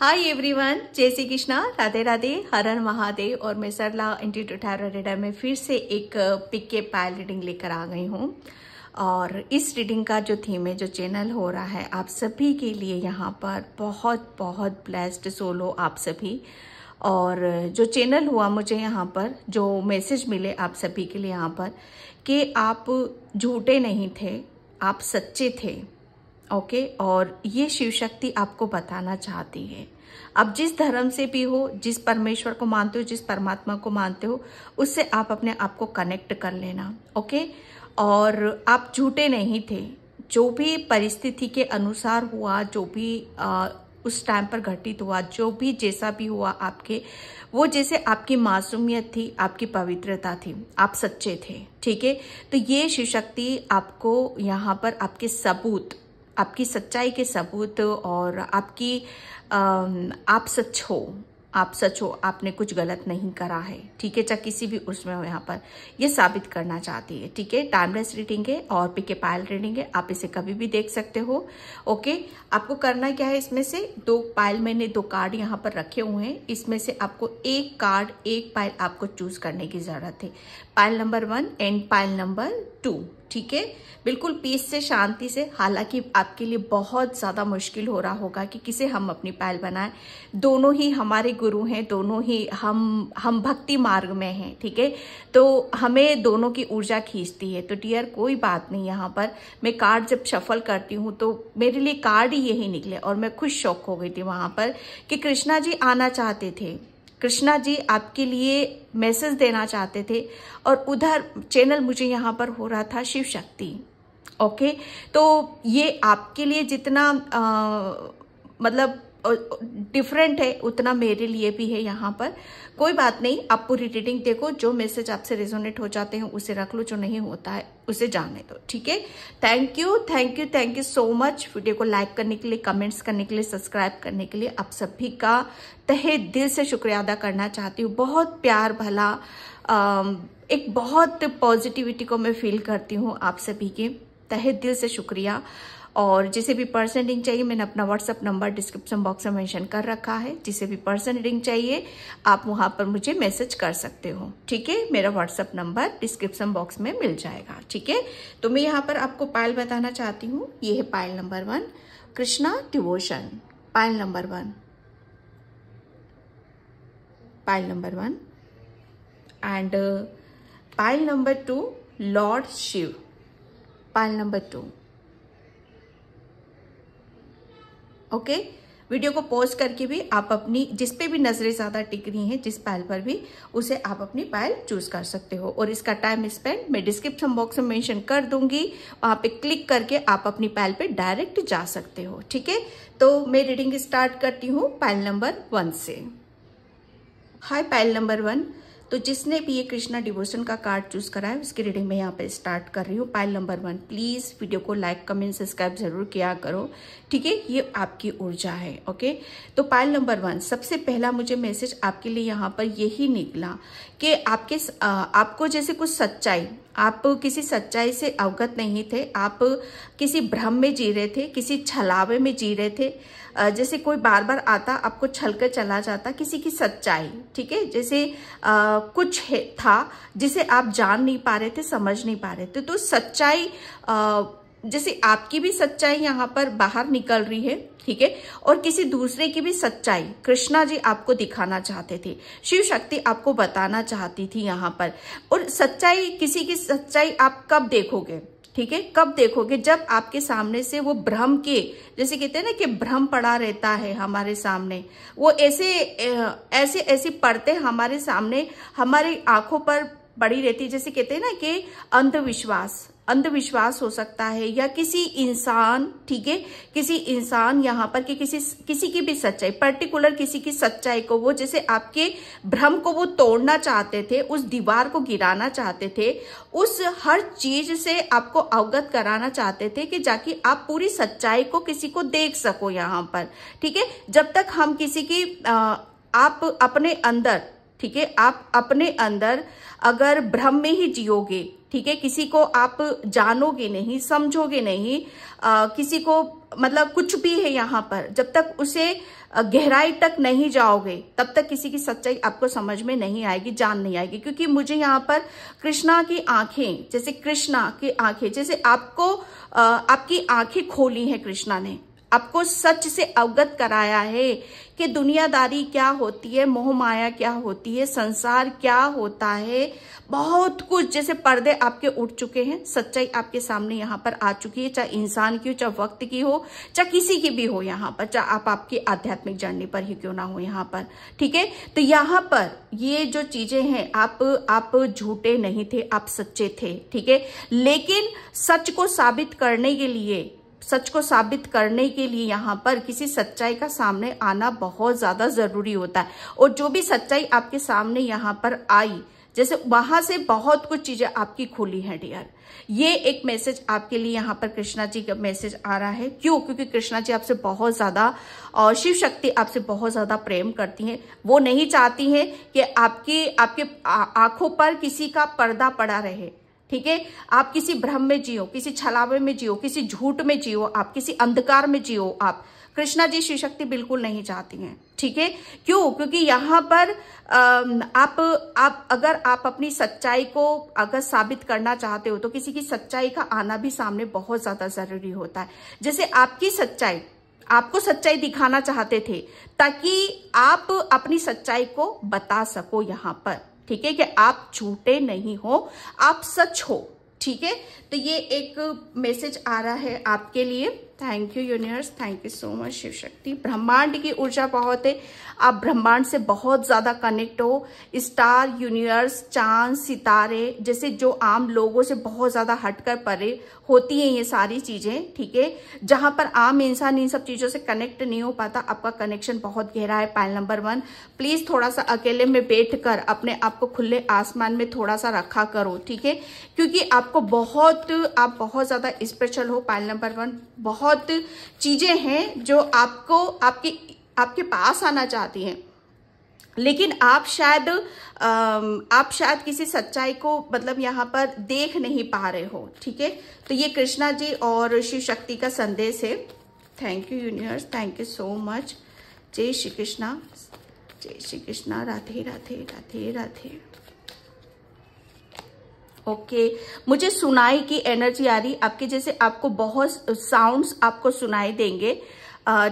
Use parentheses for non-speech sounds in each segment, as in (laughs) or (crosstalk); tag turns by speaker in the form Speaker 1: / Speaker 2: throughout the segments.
Speaker 1: Hi everyone जय श्री कृष्णा राधे राधे हरन महादेव और मैं सरला इंटीट्यूट में फिर से एक पिक uh, के पायल रीडिंग लेकर आ गई हूँ और इस रीडिंग का जो थीम है जो चैनल हो रहा है आप सभी के लिए यहाँ पर बहुत बहुत ब्लेस्ड सोलो आप सभी और uh, जो चैनल हुआ मुझे यहाँ पर जो मैसेज मिले आप सभी के लिए यहाँ पर कि आप झूठे नहीं थे आप सच्चे थे ओके और ये शिव शक्ति आपको बताना चाहती है आप जिस धर्म से भी हो जिस परमेश्वर को मानते हो जिस परमात्मा को मानते हो उससे आप अपने आप को कनेक्ट कर लेना ओके और आप झूठे नहीं थे जो भी परिस्थिति के अनुसार हुआ जो भी आ, उस टाइम पर घटित हुआ जो भी जैसा भी हुआ आपके वो जैसे आपकी मासूमियत थी आपकी पवित्रता थी आप सच्चे थे ठीक है तो ये शिव शक्ति आपको यहाँ पर आपके सबूत आपकी सच्चाई के सबूत और आपकी आप सच हो आप सच हो आपने कुछ गलत नहीं करा है ठीक है चाहे किसी भी उसमें हो यहाँ पर ये साबित करना चाहती है ठीक है टाइमलेस रीडिंग है और के पायल रीडिंग है आप इसे कभी भी देख सकते हो ओके आपको करना क्या है इसमें से दो पायल मैंने दो कार्ड यहाँ पर रखे हुए हैं इसमें से आपको एक कार्ड एक पायल आपको चूज करने की जरूरत है pile number one and pile number two ठीक है बिल्कुल पीस से शांति से हालांकि आपके लिए बहुत ज़्यादा मुश्किल हो रहा होगा कि किसे हम अपनी पैल बनाएं दोनों ही हमारे गुरु हैं दोनों ही हम हम भक्ति मार्ग में हैं ठीक है तो हमें दोनों की ऊर्जा खींचती है तो डियर कोई बात नहीं यहाँ पर मैं कार्ड जब सफल करती हूँ तो मेरे लिए कार्ड ही यही निकले और मैं खुश शौक हो गई थी वहां पर कि कृष्णा जी आना चाहते थे कृष्णा जी आपके लिए मैसेज देना चाहते थे और उधर चैनल मुझे यहाँ पर हो रहा था शिव शक्ति ओके तो ये आपके लिए जितना आ, मतलब डिफरेंट है उतना मेरे लिए भी है यहाँ पर कोई बात नहीं आप पूरी रीडिंग देखो जो मैसेज आपसे रेजोनेट हो जाते हैं उसे रख लो जो नहीं होता है उसे जाने दो ठीक है thank you thank you thank you so much video को लाइक करने के लिए कमेंट्स करने के लिए सब्सक्राइब करने के लिए आप सभी का तहे दिल से शुक्रिया अदा करना चाहती हूँ बहुत प्यार भला एक बहुत पॉजिटिविटी को मैं फील करती हूँ आप सभी के तहे दिल से शुक्रिया और जिसे भी पर्सन रिंग चाहिए मैंने अपना व्हाट्सअप नंबर डिस्क्रिप्शन बॉक्स में मेंशन कर रखा है जिसे भी पर्सन रिंग चाहिए आप वहां पर मुझे मैसेज कर सकते हो ठीक है मेरा व्हाट्सअप नंबर डिस्क्रिप्शन बॉक्स में मिल जाएगा ठीक है तो मैं यहाँ पर आपको पायल बताना चाहती हूँ ये है pile number one Krishna devotion pile number one pile number one and pile number two lord Shiva pile number two okay video को पॉज करके भी आप अपनी जिस पे भी नज़रें ज़्यादा टिक रही हैं जिस पायल पर भी उसे आप अपनी पायल चूज़ कर सकते हो और इसका टाइम स्पेंड मैं डिस्क्रिप्शन बॉक्स में मेंशन कर दूंगी वहां पे क्लिक करके आप अपनी पायल पे डायरेक्ट जा सकते हो ठीक है तो मैं रीडिंग स्टार्ट करती हूँ पायल नंबर वन से हाय पायल नंबर वन तो जिसने भी ये कृष्णा डिवोशन का कार्ड चूज करा है उसकी रीडिंग मैं यहाँ पे स्टार्ट कर रही हूँ pile number one please video को लाइक कमेंट सब्सक्राइब जरूर किया करो ठीक है ये आपकी ऊर्जा है ओके तो पाइल नंबर वन सबसे पहला मुझे मैसेज आपके लिए यहाँ पर यही निकला कि आपके आपको जैसे कुछ सच्चाई आप किसी सच्चाई से अवगत नहीं थे आप किसी भ्रम में जी रहे थे किसी छलावे में जी रहे थे जैसे कोई बार बार आता आपको छल कर चला जाता किसी की सच्चाई ठीक है जैसे आ, कुछ है, था जिसे आप जान नहीं पा रहे थे समझ नहीं पा रहे थे तो सच्चाई आ, जैसे आपकी भी सच्चाई यहाँ पर बाहर निकल रही है ठीक है और किसी दूसरे की भी सच्चाई कृष्णा जी आपको दिखाना चाहते थे शिव शक्ति आपको बताना चाहती थी यहाँ पर और सच्चाई किसी की सच्चाई आप कब देखोगे ठीक है कब देखोगे जब आपके सामने से वो भ्रम के जैसे कहते हैं ना कि भ्रम पड़ा रहता है हमारे सामने वो ऐसे ऐसे ऐसी पड़ते हमारे सामने हमारी आंखों पर पड़ी रहती है जैसे कहते हैं ना कि अंधविश्वास अंधविश्वास हो सकता है या किसी इंसान ठीक है किसी इंसान यहाँ पर कि किसी किसी की भी सच्चाई पर्टिकुलर किसी की सच्चाई को वो जैसे आपके भ्रम को वो तोड़ना चाहते थे उस दीवार को गिराना चाहते थे उस हर चीज से आपको अवगत कराना चाहते थे कि जाकि आप पूरी सच्चाई को किसी को देख सको यहाँ पर ठीक है जब तक हम किसी की आ, आप अपने अंदर ठीक है आप अपने अंदर अगर भ्रम में ही जियोगे ठीक है किसी को आप जानोगे नहीं समझोगे नहीं आ, किसी को मतलब कुछ भी है यहाँ पर जब तक उसे गहराई तक नहीं जाओगे तब तक किसी की सच्चाई आपको समझ में नहीं आएगी जान नहीं आएगी क्योंकि मुझे यहाँ पर कृष्णा की आंखें जैसे कृष्णा की आंखें जैसे आपको आ, आपकी आंखें खोली हैं कृष्णा ने आपको सच से अवगत कराया है कि दुनियादारी क्या होती है मोह माया क्या होती है संसार क्या होता है बहुत कुछ जैसे पर्दे आपके उठ चुके हैं सच्चाई आपके सामने यहाँ पर आ चुकी है चाहे इंसान की हो चाहे वक्त की हो चाहे किसी की भी हो यहाँ पर चाहे आप आपकी आध्यात्मिक जर्नी पर ही क्यों ना हो यहाँ पर ठीक है तो यहाँ पर ये जो चीजें हैं आप आप झूठे नहीं थे आप सच्चे थे ठीक है लेकिन सच को साबित करने के लिए सच को साबित करने के लिए यहाँ पर किसी सच्चाई का सामने आना बहुत ज़्यादा ज़रूरी होता है और जो भी सच्चाई आपके सामने यहाँ पर आई जैसे वहां से बहुत कुछ चीजें आपकी खुली हैं डियर ये एक मैसेज आपके लिए यहाँ पर कृष्णा जी का मैसेज आ रहा है क्यों क्योंकि कृष्णा जी आपसे बहुत ज्यादा और शिव शक्ति आपसे बहुत ज्यादा प्रेम करती हैं वो नहीं चाहती हैं कि आपकी आपके आंखों पर किसी का पर्दा पड़ा रहे ठीक है आप किसी भ्रम में जियो किसी छलावे में जियो किसी झूठ में जियो आप किसी अंधकार में जियो आप कृष्णा जी शिव शक्ति बिल्कुल नहीं चाहती हैं ठीक है क्यों क्योंकि यहां पर आप आप अगर आप अपनी सच्चाई को अगर साबित करना चाहते हो तो किसी की सच्चाई का आना भी सामने बहुत ज्यादा जरूरी होता है जैसे आपकी सच्चाई आपको सच्चाई दिखाना चाहते थे ताकि आप अपनी सच्चाई को बता सको यहाँ पर ठीक है कि आप झूठे नहीं हो आप सच हो ठीक है तो ये एक मैसेज आ रहा है आपके लिए thank you universe thank you so much Shiva Shakti ब्रह्मांड की ऊर्जा बहुत है आप ब्रह्मांड से बहुत ज़्यादा कनेक्ट हो स्टार यूनिवर्स चांद सितारे जैसे जो आम लोगों से बहुत ज़्यादा हटकर परे होती हैं ये सारी चीज़ें ठीक है जहां पर आम इंसान इन सब चीज़ों से कनेक्ट नहीं हो पाता आपका कनेक्शन बहुत गहरा है पाइल नंबर वन प्लीज़ थोड़ा सा अकेले में बैठ कर अपने आप को खुले आसमान में थोड़ा सा रखा करो ठीक है क्योंकि आपको बहुत आप बहुत ज़्यादा स्पेशल हो पाइल नंबर वन बहुत बहुत चीज़ें हैं जो आपको आपके आपके पास आना चाहती हैं लेकिन आप शायद आप शायद किसी सच्चाई को मतलब यहाँ पर देख नहीं पा रहे हो ठीक है तो ये कृष्णा जी और शिव शक्ति का संदेश है thank you universe thank you so much जय श्री कृष्णा जय श्री कृष्णा राधे राधे राधे राधे ओके मुझे सुनाई की एनर्जी आ रही आपके जैसे आपको बहुत साउंड्स आपको सुनाई देंगे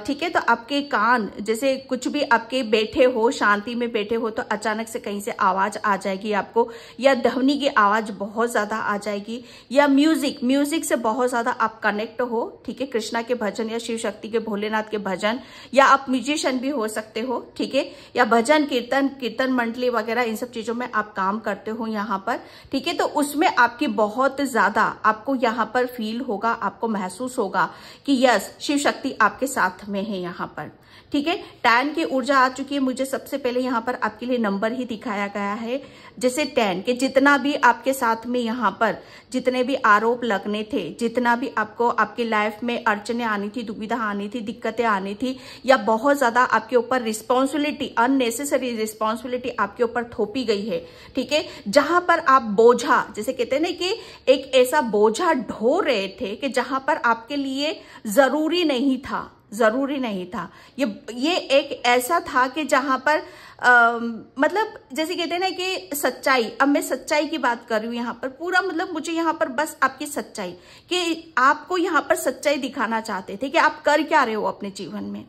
Speaker 1: ठीक है तो आपके कान जैसे कुछ भी आपके बैठे हो शांति में बैठे हो तो अचानक से कहीं से आवाज आ जाएगी आपको या ध्वनि की आवाज बहुत ज्यादा आ जाएगी या म्यूजिक म्यूजिक से बहुत ज्यादा आप कनेक्ट हो ठीक है कृष्णा के भजन या शिव शक्ति के भोलेनाथ के भजन या आप म्यूजिशियन भी हो सकते हो ठीक है या भजन कीर्तन कीर्तन मंडली वगैरह इन सब चीजों में आप काम करते हो यहाँ पर ठीक है तो उसमें आपकी बहुत ज्यादा आपको यहाँ पर फील होगा आपको महसूस होगा कि यस शिव शक्ति आपके साथ साथ में है यहाँ पर ठीक है टैन की ऊर्जा आ चुकी है मुझे सबसे पहले यहाँ पर आपके लिए नंबर ही दिखाया गया है जैसे टैन के जितना भी आपके साथ में यहाँ पर जितने भी आरोप लगने थे जितना भी आपको आपकी लाइफ में अड़चने आनी थी दुविधा आनी थी दिक्कतें आनी थी या बहुत ज्यादा आपके ऊपर रिस्पॉन्सिबिलिटी अननेसेसरी रिस्पॉन्सिबिलिटी आपके ऊपर थोपी गई है ठीक है जहां पर आप बोझा जैसे कहते हैं ना कि एक ऐसा बोझा ढो रहे थे कि जहां पर आपके लिए जरूरी नहीं था ज़रूरी नहीं था ये ये एक ऐसा था कि जहां पर आ, मतलब जैसे कहते हैं ना कि सच्चाई अब मैं सच्चाई की बात कर रही हूं यहाँ पर पूरा मतलब मुझे यहाँ पर बस आपकी सच्चाई कि आपको यहाँ पर सच्चाई दिखाना चाहते थे कि आप कर क्या रहे हो अपने जीवन में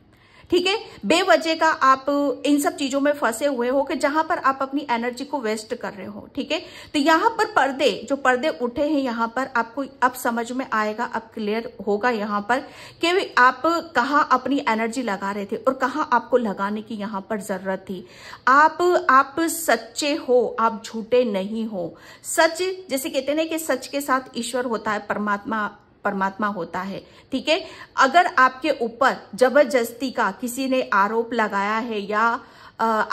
Speaker 1: ठीक है बेवजह का आप इन सब चीजों में फंसे हुए हो कि जहां पर आप अपनी एनर्जी को वेस्ट कर रहे हो ठीक है तो यहां पर पर्दे जो पर्दे उठे हैं यहां पर आपको अब समझ में आएगा अब क्लियर होगा यहां पर कि आप कहा अपनी एनर्जी लगा रहे थे और कहा आपको लगाने की यहां पर जरूरत थी आप आप सच्चे हो आप झूठे नहीं हो सच जैसे कहते ना कि सच के साथ ईश्वर होता है परमात्मा परमात्मा होता है ठीक है अगर आपके ऊपर जबरदस्ती का किसी ने आरोप लगाया है या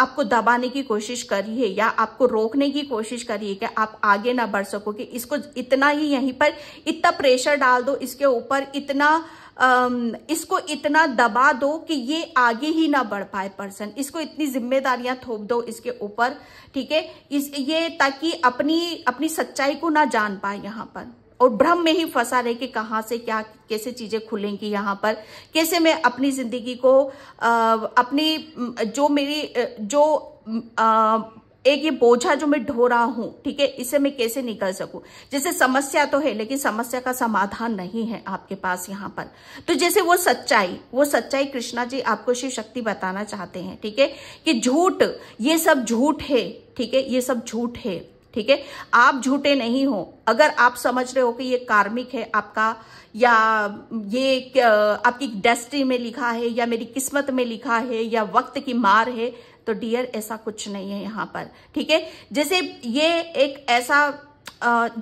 Speaker 1: आपको दबाने की कोशिश करी है या आपको रोकने की कोशिश करी है कि आप आगे ना बढ़ सकोगे इसको इतना ही यहीं पर इतना प्रेशर डाल दो इसके ऊपर इतना इसको इतना दबा दो कि ये आगे ही ना बढ़ पाए पर्सन इसको इतनी जिम्मेदारियां थोप दो इसके ऊपर ठीक है इस ये ताकि अपनी अपनी सच्चाई को ना जान पाए यहाँ पर और भ्रम में ही फंसा रहे कि कहाँ से क्या कैसे चीज़ें खुलेंगी यहाँ पर कैसे मैं अपनी ज़िंदगी को आ, अपनी जो मेरी जो आ, एक ये बोझा जो मैं ढो रहा हूं ठीक है इसे मैं कैसे निकल सकू जैसे समस्या तो है लेकिन समस्या का समाधान नहीं है आपके पास यहाँ पर तो जैसे वो सच्चाई वो सच्चाई कृष्णा जी आपको शिव शक्ति बताना चाहते हैं ठीक है कि झूठ ये सब झूठ है ठीक है ये सब झूठ है ठीक है आप झूठे नहीं हो अगर आप समझ रहे हो कि ये कार्मिक है आपका या ये आपकी डेस्टी में लिखा है या मेरी किस्मत में लिखा है या वक्त की मार है तो डियर ऐसा कुछ नहीं है यहां पर ठीक है जैसे ये एक ऐसा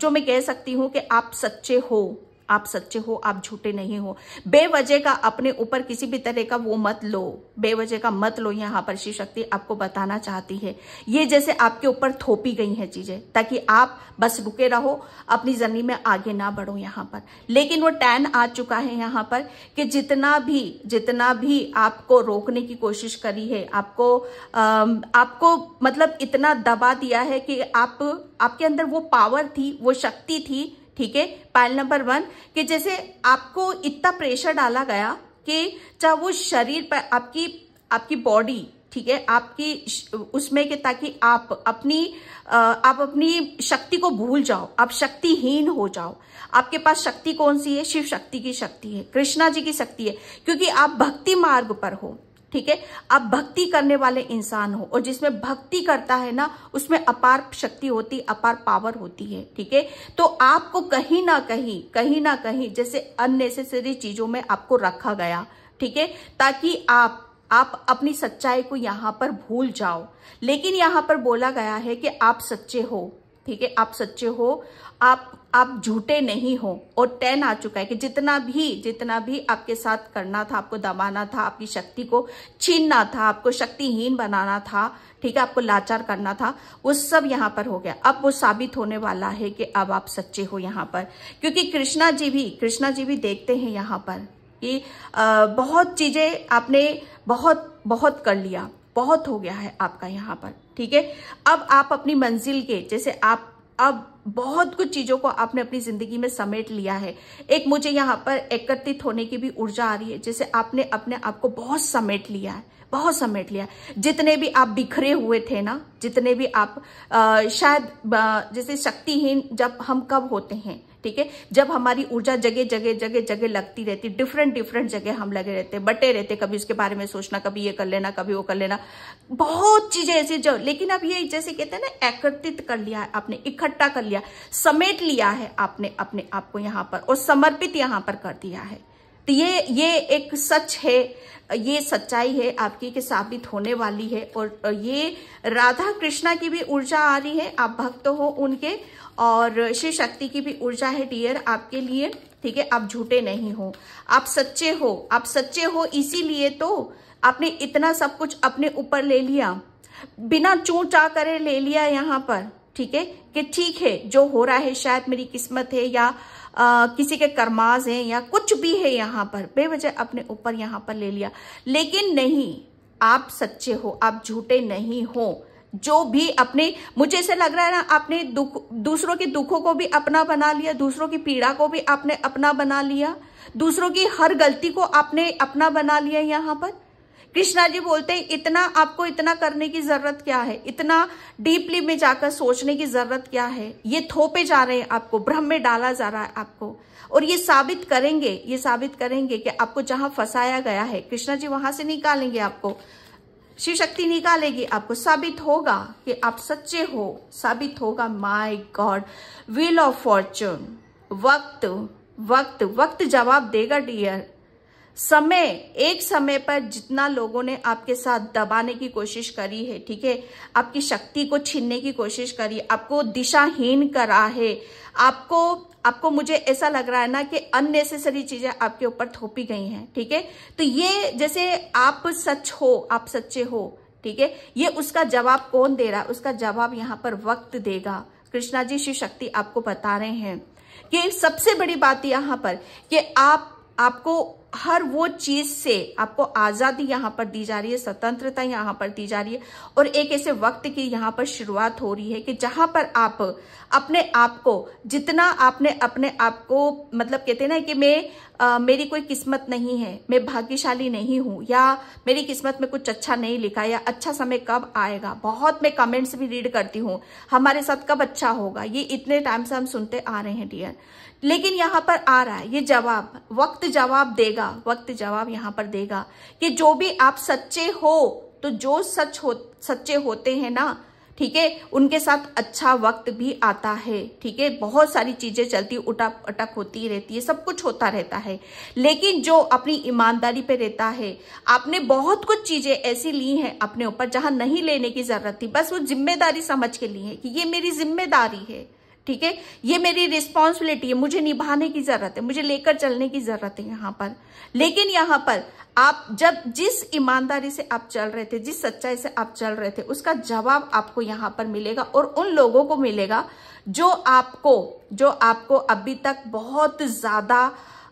Speaker 1: जो मैं कह सकती हूं कि आप सच्चे हो आप सच्चे हो आप झूठे नहीं हो बेवजह का अपने ऊपर किसी भी तरह का वो मत लो बेवजह का मत लो यहाँ पर श्री शक्ति आपको बताना चाहती है ये जैसे आपके ऊपर थोपी गई है चीजें ताकि आप बस रुके रहो अपनी जर्नी में आगे ना बढ़ो यहाँ पर लेकिन वो टैन आ चुका है यहाँ पर कि जितना भी जितना भी आपको रोकने की कोशिश करी है आपको आपको मतलब इतना दबा दिया है कि आप आपके अंदर वो पावर थी वो शक्ति थी ठीक है पाइल नंबर वन कि जैसे आपको इतना प्रेशर डाला गया कि चाहे वो शरीर पर आपकी आपकी बॉडी ठीक है आपकी उसमें के ताकि आप अपनी आप अपनी शक्ति को भूल जाओ आप शक्तिहीन हो जाओ आपके पास शक्ति कौन सी है शिव शक्ति की शक्ति है कृष्णा जी की शक्ति है क्योंकि आप भक्ति मार्ग पर हो ठीक है आप भक्ति करने वाले इंसान हो और जिसमें भक्ति करता है ना उसमें अपार शक्ति होती अपार पावर होती है ठीक है तो आपको कहीं ना कहीं कहीं ना कहीं जैसे अननेसेसरी चीजों में आपको रखा गया ठीक है ताकि आप आप अपनी सच्चाई को यहां पर भूल जाओ लेकिन यहां पर बोला गया है कि आप सच्चे हो ठीक है आप सच्चे हो आप आप झूठे नहीं हो और टेन आ चुका है कि जितना भी जितना भी आपके साथ करना था आपको दबाना था आपकी शक्ति को छीनना था आपको शक्तिहीन बनाना था ठीक है आपको लाचार करना था वो सब यहाँ पर हो गया अब वो साबित होने वाला है कि अब आप सच्चे हो यहाँ पर क्योंकि कृष्णा जी भी कृष्णा जी भी देखते हैं यहाँ पर कि बहुत चीज़ें आपने बहुत बहुत कर लिया बहुत हो गया है आपका यहाँ पर ठीक है अब आप अपनी मंजिल के जैसे आप अब बहुत कुछ चीजों को आपने अपनी जिंदगी में समेट लिया है एक मुझे यहाँ पर एकत्रित होने की भी ऊर्जा आ रही है जैसे आपने अपने आप को बहुत समेट लिया है बहुत समेट लिया जितने भी आप बिखरे हुए थे ना जितने भी आप आ, शायद जैसे शक्तिहीन जब हम कब होते हैं ठीक है जब हमारी ऊर्जा जगह जगह जगह जगह लगती रहती डिफरेंट डिफरेंट जगह हम लगे रहते बटे रहते कभी उसके बारे में सोचना कभी ये कर लेना कभी वो कर लेना बहुत चीजें ऐसी जो लेकिन अब ये जैसे कहते हैं ना एकत्रित कर लिया है आपने इकट्ठा कर लिया समेट लिया है आपने अपने आप को यहाँ पर और समर्पित यहाँ पर कर दिया है तो ये ये एक सच है ये सच्चाई है आपकी के साबित होने वाली है और ये राधा कृष्णा की भी ऊर्जा आ रही है आप भक्त हो उनके और शिव शक्ति की भी ऊर्जा है डियर आपके लिए ठीक है आप झूठे नहीं हो आप सच्चे हो आप सच्चे हो इसीलिए तो आपने इतना सब कुछ अपने ऊपर ले लिया बिना चू चा करे ले लिया यहाँ पर ठीक है कि ठीक है जो हो रहा है शायद मेरी किस्मत है या आ, किसी के कर्माज हैं या कुछ भी है यहाँ पर बेवजह अपने ऊपर यहाँ पर ले लिया लेकिन नहीं आप सच्चे हो आप झूठे नहीं हो जो भी अपने मुझे ऐसा लग रहा है ना आपने दुख दूसरों के दुखों को भी अपना बना लिया दूसरों की पीड़ा को भी आपने अपना बना लिया दूसरों की हर गलती को आपने अपना बना लिया यहाँ पर कृष्णा जी बोलते हैं इतना आपको इतना करने की जरूरत क्या है इतना डीपली में जाकर सोचने की जरूरत क्या है ये थोपे जा रहे हैं आपको भ्रम में डाला जा रहा है आपको और ये साबित करेंगे ये साबित करेंगे कि आपको जहां फंसाया गया है कृष्णा जी वहां से निकालेंगे आपको शिव शक्ति निकालेगी आपको साबित होगा कि आप सच्चे हो साबित होगा my god wheel of fortune वक्त वक्त वक्त जवाब देगा डियर समय एक समय पर जितना लोगों ने आपके साथ दबाने की कोशिश करी है ठीक है आपकी शक्ति को छीनने की कोशिश करी आपको दिशाहीन करा है आपको आपको मुझे ऐसा लग रहा है ना कि अननेसेसरी चीजें आपके ऊपर थोपी गई हैं ठीक है थीके? तो ये जैसे आप सच हो आप सच्चे हो ठीक है ये उसका जवाब कौन दे रहा है उसका जवाब यहाँ पर वक्त देगा कृष्णा जी शिव शक्ति आपको बता रहे हैं कि सबसे बड़ी बात यहाँ पर कि आप आपको हर वो चीज से आपको आजादी यहां पर दी जा रही है स्वतंत्रता यहाँ पर दी जा रही है और एक ऐसे वक्त की यहां पर शुरुआत हो रही है कि जहां पर आप अपने आप को जितना आपने अपने आप को मतलब कहते ना कि मैं आ, मेरी कोई किस्मत नहीं है मैं भाग्यशाली नहीं हूं या मेरी किस्मत में कुछ अच्छा नहीं लिखा या अच्छा समय कब आएगा बहुत मैं कमेंट्स भी रीड करती हूँ हमारे साथ कब अच्छा होगा ये इतने टाइम से हम सुनते आ रहे हैं डियर लेकिन यहाँ पर आ रहा है ये जवाब वक्त जवाब देगा वक्त जवाब यहाँ पर देगा कि जो भी आप सच्चे हो तो जो सच हो सच्चे होते हैं ना ठीक है उनके साथ अच्छा वक्त भी आता है ठीक है बहुत सारी चीजें चलती उटा अटक होती रहती है सब कुछ होता रहता है लेकिन जो अपनी ईमानदारी पे रहता है आपने बहुत कुछ चीजें ऐसी ली हैं अपने ऊपर जहां नहीं लेने की जरूरत थी बस वो जिम्मेदारी समझ के ली है कि ये मेरी जिम्मेदारी है ठीक है ये मेरी रिस्पॉन्सिबिलिटी है मुझे निभाने की जरूरत है मुझे लेकर चलने की जरूरत है यहाँ पर लेकिन यहाँ पर आप जब जिस ईमानदारी से आप चल रहे थे जिस सच्चाई से आप चल रहे थे उसका जवाब आपको यहाँ पर मिलेगा और उन लोगों को मिलेगा जो आपको जो आपको अभी तक बहुत ज्यादा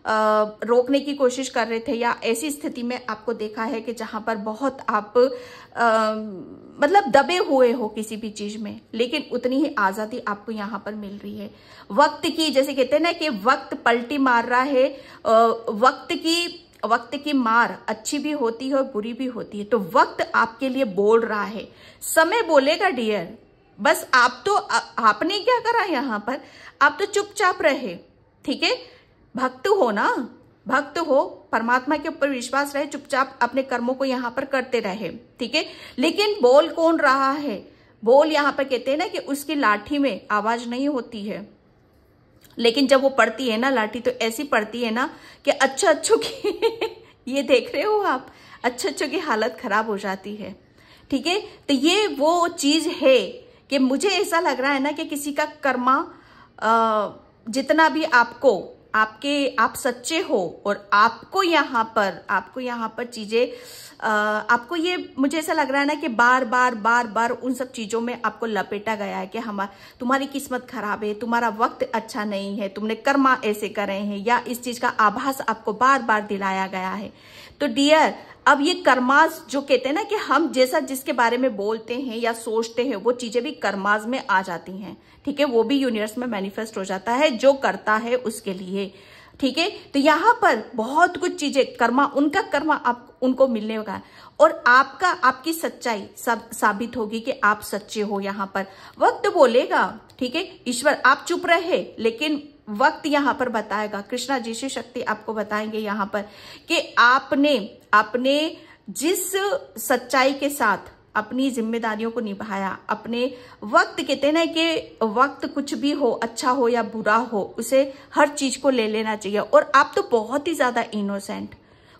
Speaker 1: रोकने की कोशिश कर रहे थे या ऐसी स्थिति में आपको देखा है कि जहां पर बहुत आप आ, मतलब दबे हुए हो किसी भी चीज में लेकिन उतनी ही आजादी आपको यहाँ पर मिल रही है वक्त की जैसे कहते हैं ना कि वक्त पलटी मार रहा है वक्त की वक्त की मार अच्छी भी होती है और बुरी भी होती है तो वक्त आपके लिए बोल रहा है समय बोलेगा डियर बस आप तो आ, आपने क्या करा यहाँ पर आप तो चुपचाप रहे ठीक है भक्त हो ना भक्त हो परमात्मा के ऊपर विश्वास रहे चुपचाप अपने कर्मों को यहाँ पर करते रहे ठीक है लेकिन बोल कौन रहा है बोल यहाँ पर कहते हैं ना कि उसकी लाठी में आवाज नहीं होती है लेकिन जब वो पड़ती है ना लाठी तो ऐसी पड़ती है ना कि अच्छा अच्छो की (laughs) ये देख रहे हो आप अच्छे अच्छों की हालत खराब हो जाती है ठीक है तो ये वो चीज है कि मुझे ऐसा लग रहा है ना कि किसी का कर्मा जितना भी आपको आपके आप सच्चे हो और आपको यहाँ पर आपको यहाँ पर चीज़ें आपको ये मुझे ऐसा लग रहा है ना कि बार बार बार बार उन सब चीज़ों में आपको लपेटा गया है कि हम तुम्हारी किस्मत खराब है तुम्हारा वक्त अच्छा नहीं है तुमने कर्मा ऐसे करे हैं या इस चीज़ का आभास आपको बार बार दिलाया गया है तो डियर अब ये कर्माज जो कहते हैं ना कि हम जैसा जिसके बारे में बोलते हैं या सोचते हैं वो चीजें भी कर्माज में आ जाती हैं ठीक है वो भी यूनिवर्स में मैनिफेस्ट हो जाता है जो करता है उसके लिए ठीक है तो यहाँ पर बहुत कुछ चीजें कर्मा उनका कर्मा आप उनको मिलने का और आपका आपकी सच्चाई सब साबित होगी कि आप सच्चे हो यहाँ पर वक्त बोलेगा ठीक है ईश्वर आप चुप रहे लेकिन वक्त यहाँ पर बताएगा कृष्णा जी से शक्ति आपको बताएंगे यहाँ पर कि आपने अपने जिस सच्चाई के साथ अपनी जिम्मेदारियों को निभाया अपने वक्त कहते ना कि वक्त कुछ भी हो अच्छा हो या बुरा हो उसे हर चीज को ले लेना चाहिए और आप तो बहुत ही ज्यादा इनोसेंट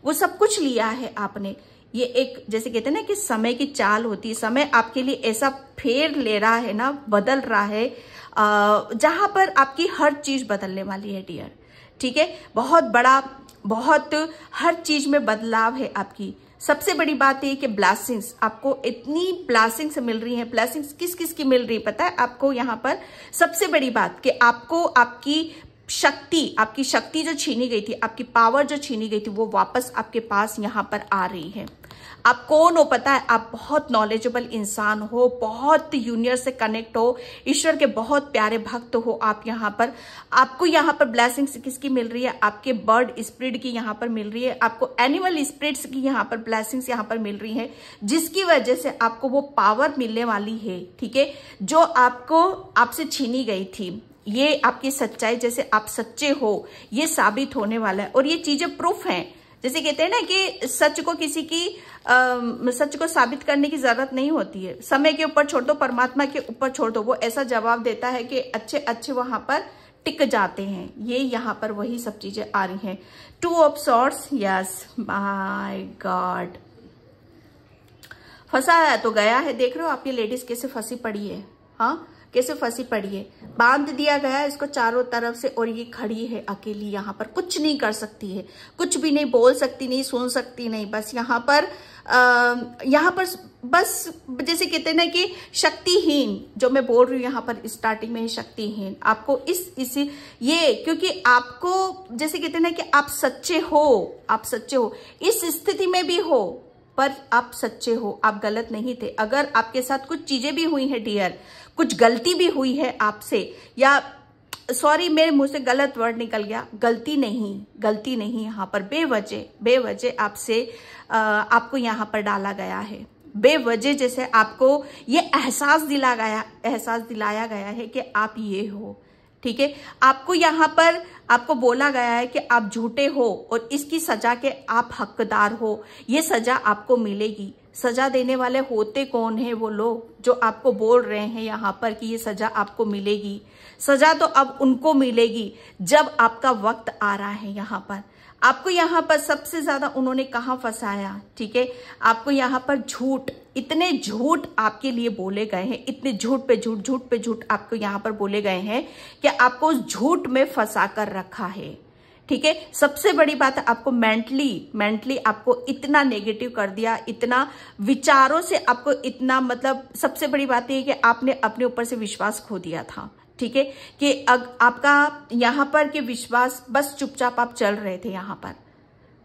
Speaker 1: वो सब कुछ लिया है आपने ये एक जैसे कहते हैं ना कि समय की चाल होती है समय आपके लिए ऐसा फेर ले रहा है ना बदल रहा है जहां पर आपकी हर चीज़ बदलने वाली है डियर ठीक है बहुत बड़ा बहुत हर चीज़ में बदलाव है आपकी सबसे बड़ी बात यह कि ब्लासिंग्स आपको इतनी ब्लासिंग्स मिल रही हैं ब्लासिंग्स किस किस की मिल रही है पता है आपको यहाँ पर सबसे बड़ी बात कि आपको आपकी शक्ति आपकी शक्ति जो छीनी गई थी आपकी पावर जो छीनी गई थी वो वापस आपके पास यहाँ पर आ रही है आप कौन हो पता है आप बहुत नॉलेजेबल इंसान हो बहुत यूनियर से कनेक्ट हो ईश्वर के बहुत प्यारे भक्त हो आप यहाँ पर आपको यहाँ पर ब्लैसिंग्स किसकी मिल रही है आपके बर्ड स्प्रिड की यहाँ पर मिल रही है आपको एनिमल स्प्रिड्स की यहाँ पर ब्लैसिंग्स यहाँ पर मिल रही है जिसकी वजह से आपको वो पावर मिलने वाली है ठीक है जो आपको आपसे छीनी गई थी ये आपकी सच्चाई जैसे आप सच्चे हो ये साबित होने वाला है और ये चीजें प्रूफ हैं जैसे कहते हैं ना कि सच को किसी की आ, सच को साबित करने की जरूरत नहीं होती है समय के ऊपर छोड़ दो परमात्मा के ऊपर छोड़ दो वो ऐसा जवाब देता है कि अच्छे अच्छे वहां पर टिक जाते हैं ये यहाँ पर वही सब चीजें आ रही हैं two of swords yes my god फंसा है तो गया है देख रहे हो आपकी लेडीज कैसे फंसी पड़ी है हाँ कैसे फंसी पड़ी है बांध दिया गया है इसको चारों तरफ से और ये खड़ी है अकेली यहाँ पर कुछ नहीं कर सकती है कुछ भी नहीं बोल सकती नहीं सुन सकती नहीं बस यहाँ पर अः यहाँ पर बस जैसे कहते ना कि शक्तिहीन जो मैं बोल रही हूँ यहाँ पर स्टार्टिंग में ही शक्तिहीन आपको इस इसी ये क्योंकि आपको जैसे कहते ना कि आप सच्चे हो आप सच्चे हो इस स्थिति में भी हो पर आप सच्चे हो आप गलत नहीं थे अगर आपके साथ कुछ चीजें भी हुई हैं डियर कुछ गलती भी हुई है आपसे या सॉरी मेरे मुंह से गलत वर्ड निकल गया गलती नहीं गलती नहीं यहाँ पर बेवजह बेवजह आपसे आपको यहाँ पर डाला गया है बेवजह जैसे आपको ये एहसास दिला गया एहसास दिलाया गया है कि आप ये हो ठीक है आपको यहाँ पर आपको बोला गया है कि आप झूठे हो और इसकी सजा के आप हकदार हो ये सजा आपको मिलेगी सजा देने वाले होते कौन है वो लोग जो आपको बोल रहे हैं यहाँ पर कि ये सजा आपको मिलेगी सजा तो अब उनको मिलेगी जब आपका वक्त आ रहा है यहाँ पर आपको यहां पर सबसे ज्यादा उन्होंने कहा फंसाया ठीक है आपको यहां पर झूठ इतने झूठ आपके लिए बोले गए हैं इतने झूठ पे झूठ झूठ पे झूठ आपको यहां पर बोले गए हैं कि आपको उस झूठ में फंसा कर रखा है ठीक है सबसे बड़ी बात आपको मेंटली मेंटली आपको इतना नेगेटिव कर दिया इतना विचारों से आपको इतना मतलब सबसे बड़ी बात यह कि आपने अपने ऊपर से विश्वास खो दिया था ठीक है कि अग, आपका यहां पर के विश्वास बस चुपचाप आप चल रहे थे यहां पर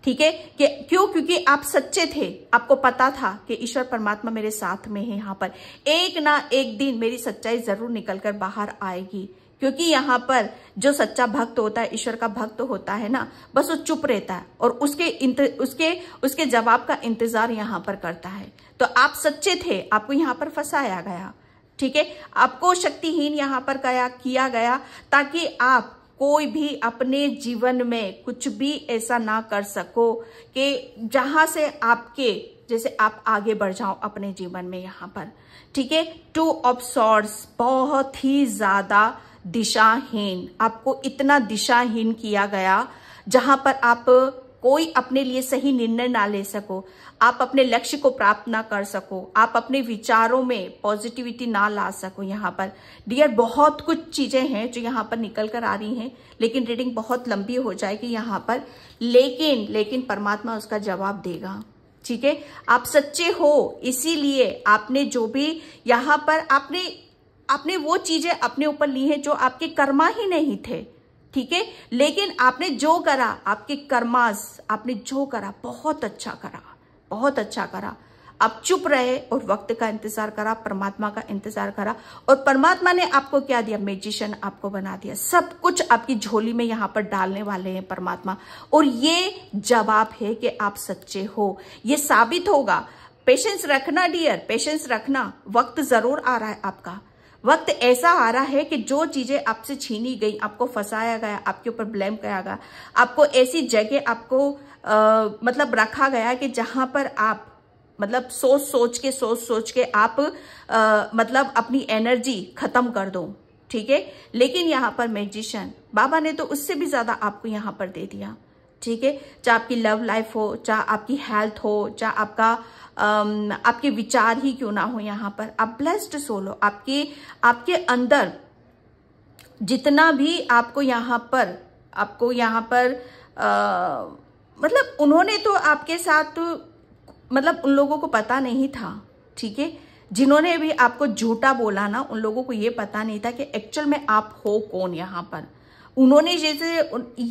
Speaker 1: ठीक है कि क्यों क्योंकि आप सच्चे थे आपको पता था कि ईश्वर परमात्मा मेरे साथ में है यहाँ पर एक ना एक दिन मेरी सच्चाई जरूर निकलकर बाहर आएगी क्योंकि यहां पर जो सच्चा भक्त होता है ईश्वर का भक्त होता है ना बस वो चुप रहता है और उसके उसके उसके जवाब का इंतजार यहां पर करता है तो आप सच्चे थे आपको यहाँ पर फंसाया गया ठीक है आपको शक्तिहीन यहां पर कया किया गया ताकि आप कोई भी अपने जीवन में कुछ भी ऐसा ना कर सको कि जहां से आपके जैसे आप आगे बढ़ जाओ अपने जीवन में यहां पर ठीक है टू ऑफ सॉर्ड्स बहुत ही ज्यादा दिशाहीन आपको इतना दिशाहीन किया गया जहां पर आप कोई अपने लिए सही निर्णय ना ले सको आप अपने लक्ष्य को प्राप्त ना कर सको आप अपने विचारों में पॉजिटिविटी ना ला सको यहाँ पर डियर बहुत कुछ चीजें हैं जो यहाँ पर निकल कर आ रही हैं लेकिन रीडिंग बहुत लंबी हो जाएगी यहाँ पर लेकिन लेकिन परमात्मा उसका जवाब देगा ठीक है आप सच्चे हो इसीलिए आपने जो भी यहाँ पर आपने आपने वो चीजें अपने ऊपर ली है जो आपके कर्मा ही नहीं थे ठीक है लेकिन आपने जो करा आपके कर्मास आपने जो करा बहुत अच्छा करा बहुत अच्छा करा आप चुप रहे और वक्त का इंतजार करा परमात्मा का इंतजार करा और परमात्मा ने आपको क्या दिया मेजिशियन आपको बना दिया सब कुछ आपकी झोली में यहां पर डालने वाले हैं परमात्मा और ये जवाब है कि आप सच्चे हो ये साबित होगा पेशेंस रखना डियर पेशेंस रखना वक्त जरूर आ रहा है आपका वक्त ऐसा आ रहा है कि जो चीजें आपसे छीनी गई आपको फंसाया गया आपके ऊपर ब्लेम किया गया आपको ऐसी जगह आपको आ, मतलब रखा गया कि जहां पर आप मतलब सोच सोच के सोच सोच के आप आ, मतलब अपनी एनर्जी खत्म कर दो ठीक है लेकिन यहाँ पर मैजिशियन बाबा ने तो उससे भी ज्यादा आपको यहाँ पर दे दिया ठीक है चाहे आपकी लव लाइफ हो चाहे आपकी हेल्थ हो चाहे आपका आपके विचार ही क्यों ना हो यहाँ पर आप ब्लेस्ड सोलो आपके आपके अंदर जितना भी आपको यहाँ पर आपको यहाँ पर आ, मतलब उन्होंने तो आपके साथ तो, मतलब उन लोगों को पता नहीं था ठीक है जिन्होंने भी आपको झूठा बोला ना उन लोगों को ये पता नहीं था कि एक्चुअल में आप हो कौन यहाँ पर उन्होंने जैसे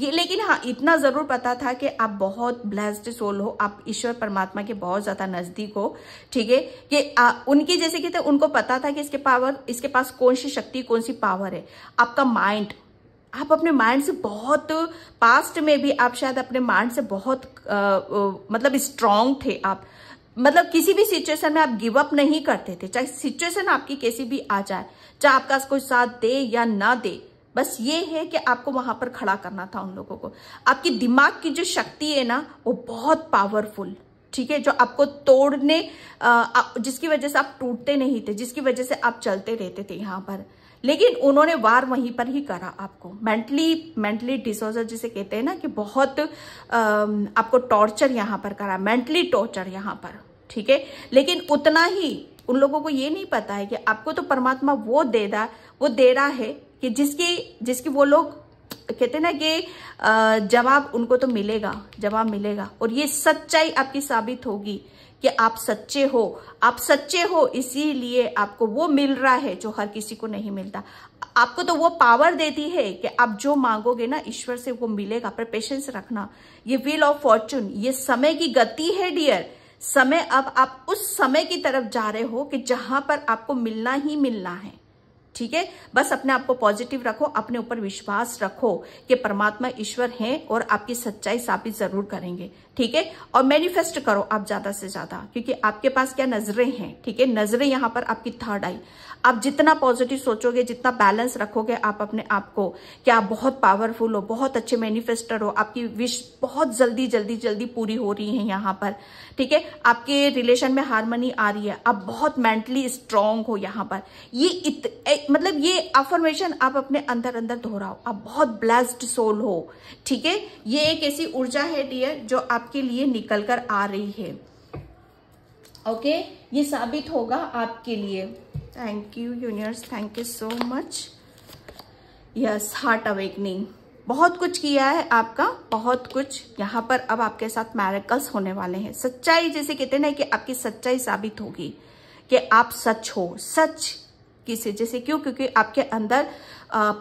Speaker 1: ये लेकिन हाँ इतना ज़रूर पता था कि आप बहुत ब्लेस्ड सोल हो आप ईश्वर परमात्मा के बहुत ज़्यादा नज़दीक हो ठीक है कि आ, उनकी जैसे थे उनको पता था कि इसके पावर इसके पास कौन सी शक्ति कौन सी पावर है आपका माइंड आप अपने माइंड से बहुत पास्ट में भी आप शायद अपने माइंड से बहुत आ, आ, मतलब स्ट्रांग थे आप मतलब किसी भी सिचुएशन में आप गिव अप नहीं करते थे चाहे सिचुएशन आपकी कैसी भी आ जाए चाहे आपका कोई साथ दे या ना दे बस ये है कि आपको वहां पर खड़ा करना था उन लोगों को आपकी दिमाग की जो शक्ति है ना वो बहुत पावरफुल ठीक है जो आपको तोड़ने जिसकी वजह से आप टूटते नहीं थे जिसकी वजह से आप चलते रहते थे यहां पर लेकिन उन्होंने वार वहीं पर ही करा आपको मेंटली मेंटली डिसऑर्डर जिसे कहते हैं ना कि बहुत आपको टॉर्चर यहां पर करा मेंटली टॉर्चर यहां पर ठीक है लेकिन उतना ही उन लोगों को ये नहीं पता है कि आपको तो परमात्मा वो दे रहा वो दे रहा है कि जिसकी जिसकी वो लोग कहते ना कि जवाब उनको तो मिलेगा जवाब मिलेगा और ये सच्चाई आपकी साबित होगी कि आप सच्चे हो आप सच्चे हो इसीलिए आपको वो मिल रहा है जो हर किसी को नहीं मिलता आपको तो वो पावर देती है कि आप जो मांगोगे ना ईश्वर से वो मिलेगा पर पेशेंस रखना ये व्हील ऑफ फॉर्चून ये समय की गति है डियर समय अब आप उस समय की तरफ जा रहे हो कि जहां पर आपको मिलना ही मिलना है ठीक है बस अपने आप को पॉजिटिव रखो अपने ऊपर विश्वास रखो कि परमात्मा ईश्वर हैं और आपकी सच्चाई साबित जरूर करेंगे ठीक है और मैनिफेस्ट करो आप ज्यादा से ज्यादा क्योंकि आपके पास क्या नजरें हैं ठीक है नजरें यहाँ पर आपकी थर्ड आई आप जितना पॉजिटिव सोचोगे जितना बैलेंस रखोगे आप अपने आप को कि आप बहुत पावरफुल हो बहुत अच्छे मैनिफेस्टर हो आपकी विश बहुत जल्दी जल्दी जल्दी पूरी हो रही है यहाँ पर ठीक है आपके रिलेशन में हारमोनी आ रही है आप बहुत मेंटली स्ट्रांग हो यहाँ पर ये इत, ए, मतलब ये अफर्मेशन आप अपने अंदर अंदर दोहराओ आप बहुत ब्लेस्ड सोल हो ठीक है ये एक ऐसी ऊर्जा है डियर जो आपके लिए निकल कर आ रही है ओके ये साबित होगा आपके लिए thank you universe thank you so much yes heart awakening बहुत कुछ किया है आपका बहुत कुछ यहाँ पर अब आपके साथ मैरिकल्स होने वाले हैं सच्चाई जैसे कहते ना कि आपकी सच्चाई साबित होगी कि आप सच हो सच किसे जैसे क्यों क्योंकि आपके अंदर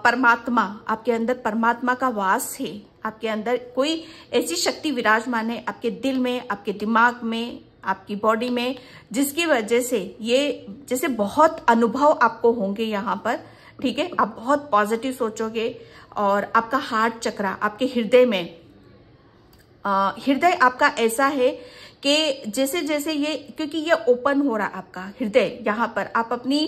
Speaker 1: परमात्मा आपके अंदर परमात्मा का वास है आपके अंदर कोई ऐसी शक्ति विराजमान है आपके दिल में आपके दिमाग में आपकी बॉडी में जिसकी वजह से ये जैसे बहुत अनुभव आपको होंगे यहाँ पर ठीक है आप बहुत पॉजिटिव सोचोगे और आपका हार्ट चक्रा आपके हृदय में हृदय आपका ऐसा है कि जैसे जैसे ये क्योंकि ये ओपन हो रहा आपका हृदय यहाँ पर आप अपनी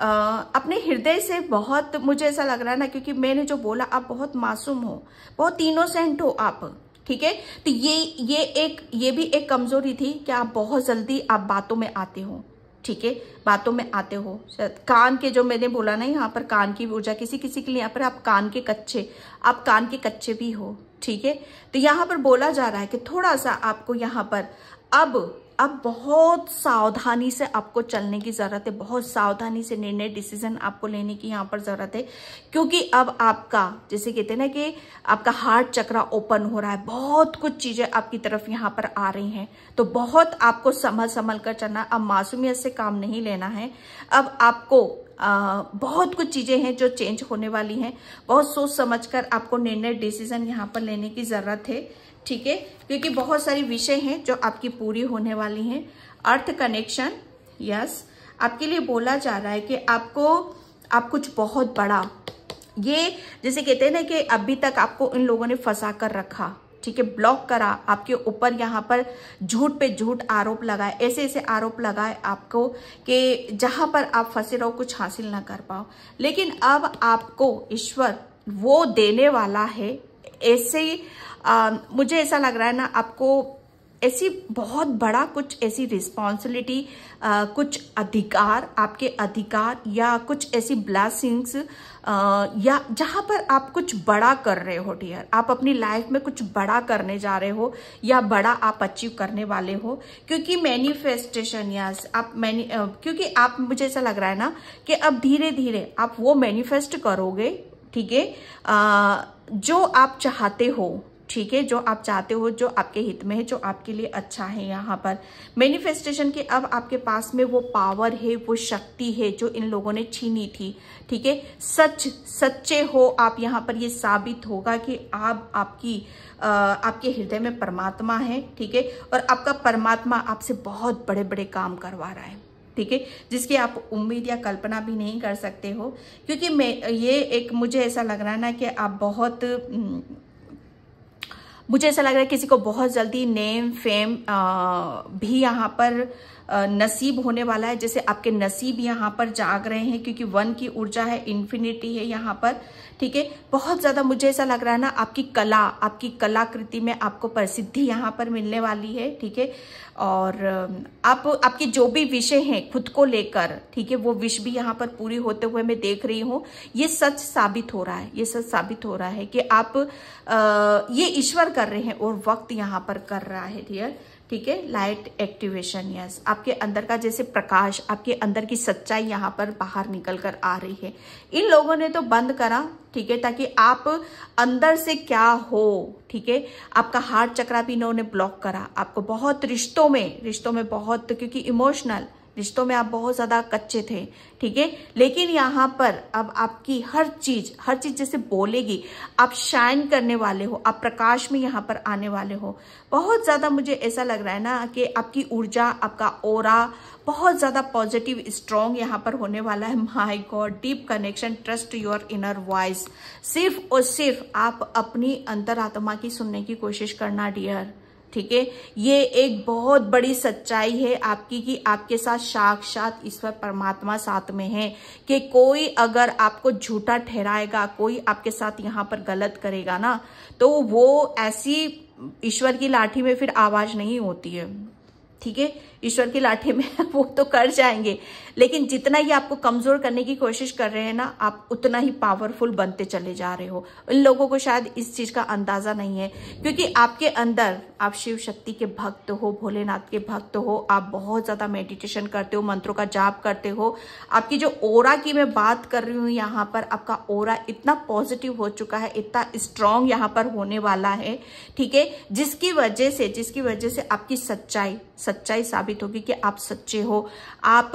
Speaker 1: आ, अपने हृदय से बहुत मुझे ऐसा लग रहा है ना क्योंकि मैंने जो बोला आप बहुत मासूम हो बहुत इनोसेंट हो आप ठीक है तो ये ये एक ये भी एक कमजोरी थी कि आप बहुत जल्दी आप बातों में आते हो ठीक है बातों में आते हो कान के जो मैंने बोला ना यहाँ पर कान की ऊर्जा किसी किसी के लिए यहाँ पर आप कान के कच्चे आप कान के कच्चे भी हो ठीक है तो यहाँ पर बोला जा रहा है कि थोड़ा सा आपको यहाँ पर अब अब बहुत सावधानी से आपको चलने की ज़रूरत है बहुत सावधानी से निर्णय डिसीजन आपको लेने की यहाँ पर ज़रूरत है क्योंकि अब आपका जैसे कहते हैं ना कि आपका हार्ट चक्रा ओपन हो रहा है बहुत कुछ चीज़ें आपकी तरफ यहाँ पर आ रही हैं तो बहुत आपको संभल संभल कर चलना अब मासूमियत से काम नहीं लेना है अब आपको आ, बहुत कुछ चीज़ें हैं जो चेंज होने वाली हैं बहुत सोच समझ आपको निर्णय डिसीजन यहाँ पर लेने की ज़रूरत है ठीक है क्योंकि बहुत सारी विषय हैं जो आपकी पूरी होने वाली हैं अर्थ कनेक्शन यस आपके लिए बोला जा रहा है कि आपको आप कुछ बहुत बड़ा ये जैसे कहते हैं ना कि अभी तक आपको इन लोगों ने फंसा कर रखा ठीक है ब्लॉक करा आपके ऊपर यहाँ पर झूठ पे झूठ आरोप लगाए ऐसे ऐसे आरोप लगाए आपको कि जहां पर आप फंसे रहो कुछ हासिल ना कर पाओ लेकिन अब आपको ईश्वर वो देने वाला है ऐसे आ, um, मुझे ऐसा लग रहा है ना आपको ऐसी बहुत बड़ा कुछ ऐसी रिस्पॉन्सिबिलिटी uh, कुछ अधिकार आपके अधिकार या कुछ ऐसी ब्लैसिंग्स uh, या जहाँ पर आप कुछ बड़ा कर रहे हो डियर आप अपनी लाइफ में कुछ बड़ा करने जा रहे हो या बड़ा आप अचीव करने वाले हो क्योंकि मैनिफेस्टेशन या आप मैनि uh, क्योंकि आप मुझे ऐसा लग रहा है ना कि अब धीरे धीरे आप वो मैनिफेस्ट करोगे ठीक है जो आप चाहते हो ठीक है जो आप चाहते हो जो आपके हित में है जो आपके लिए अच्छा है यहाँ पर मैनिफेस्टेशन की अब आपके पास में वो पावर है वो शक्ति है जो इन लोगों ने छीनी थी ठीक है सच सच्चे हो आप यहाँ पर ये साबित होगा कि आप आपकी आ, आपके हृदय में परमात्मा है ठीक है और आपका परमात्मा आपसे बहुत बड़े बड़े काम करवा रहा है ठीक है जिसकी आप उम्मीद या कल्पना भी नहीं कर सकते हो क्योंकि मैं ये एक मुझे ऐसा लग रहा है ना कि आप बहुत मुझे ऐसा लग रहा है किसी को बहुत जल्दी नेम फेम भी यहाँ पर नसीब होने वाला है जैसे आपके नसीब यहाँ पर जाग रहे हैं क्योंकि वन की ऊर्जा है इन्फिनिटी है यहाँ पर ठीक है बहुत ज़्यादा मुझे ऐसा लग रहा है ना आपकी कला आपकी कलाकृति में आपको प्रसिद्धि यहाँ पर मिलने वाली है ठीक है और आप आपके जो भी विषय हैं खुद को लेकर ठीक है वो विष भी यहाँ पर पूरी होते हुए मैं देख रही हूँ ये सच साबित हो रहा है ये सच साबित हो रहा है कि आप आ, ये ईश्वर कर रहे हैं और वक्त यहाँ पर कर रहा है है ठीक है लाइट एक्टिवेशन यस आपके अंदर का जैसे प्रकाश आपके अंदर की सच्चाई यहाँ पर बाहर निकल कर आ रही है इन लोगों ने तो बंद करा ठीक है ताकि आप अंदर से क्या हो ठीक है आपका हार्ट चक्रा भी इन्होंने ब्लॉक करा आपको बहुत रिश्तों में रिश्तों में बहुत क्योंकि इमोशनल रिश्तों में आप बहुत ज़्यादा कच्चे थे ठीक है लेकिन यहाँ पर अब आपकी हर चीज़ हर चीज़ जैसे बोलेगी आप शाइन करने वाले हो आप प्रकाश में यहाँ पर आने वाले हो बहुत ज़्यादा मुझे ऐसा लग रहा है ना कि आपकी ऊर्जा आपका ओरा बहुत ज़्यादा पॉजिटिव स्ट्रॉन्ग यहाँ पर होने वाला है my god deep connection trust your inner voice सिर्फ और सिर्फ आप अपनी अंतरात्मा की सुनने की कोशिश करना डियर ठीक है ये एक बहुत बड़ी सच्चाई है आपकी कि आपके साथ साक्षात ईश्वर परमात्मा साथ में है कि कोई अगर आपको झूठा ठहराएगा कोई आपके साथ यहाँ पर गलत करेगा ना तो वो ऐसी ईश्वर की लाठी में फिर आवाज नहीं होती है ठीक है ईश्वर की लाठी में (laughs) वो तो कर जाएंगे लेकिन जितना ये आपको कमज़ोर करने की कोशिश कर रहे हैं ना आप उतना ही पावरफुल बनते चले जा रहे हो उन लोगों को शायद इस चीज़ का अंदाज़ा नहीं है क्योंकि आपके अंदर आप शिव शक्ति के भक्त हो भोलेनाथ के भक्त हो आप बहुत ज़्यादा मेडिटेशन करते हो मंत्रों का जाप करते हो आपकी जो ओरा की मैं बात कर रही हूँ यहाँ पर आपका ओरा इतना पॉजिटिव हो चुका है इतना स्ट्रांग यहाँ पर होने वाला है ठीक है जिसकी वजह से जिसकी वजह से आपकी सच्चाई सच्चाई साबित साबित होगी कि आप सच्चे हो आप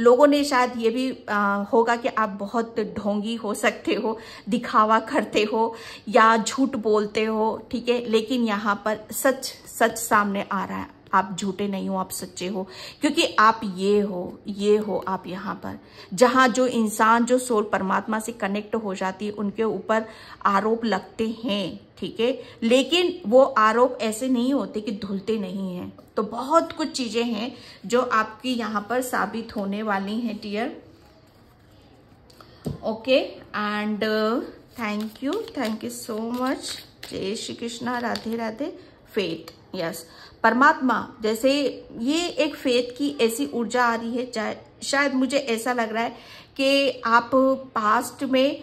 Speaker 1: लोगों ने शायद ये भी आ, होगा कि आप बहुत ढोंगी हो सकते हो दिखावा करते हो या झूठ बोलते हो ठीक है लेकिन यहाँ पर सच सच सामने आ रहा है आप झूठे नहीं हो आप सच्चे हो क्योंकि आप ये हो ये हो आप यहाँ पर जहाँ जो इंसान जो सोल परमात्मा से कनेक्ट हो जाती है उनके ऊपर आरोप लगते हैं ठीक है लेकिन वो आरोप ऐसे नहीं होते कि धुलते नहीं हैं तो बहुत कुछ चीज़ें हैं जो आपकी यहाँ पर साबित होने वाली हैं tear okay and thank you thank you so much जय श्री कृष्णा राधे राधे फेथ यस परमात्मा जैसे ये एक फेथ की ऐसी ऊर्जा आ रही है शायद मुझे ऐसा लग रहा है कि आप पास्ट में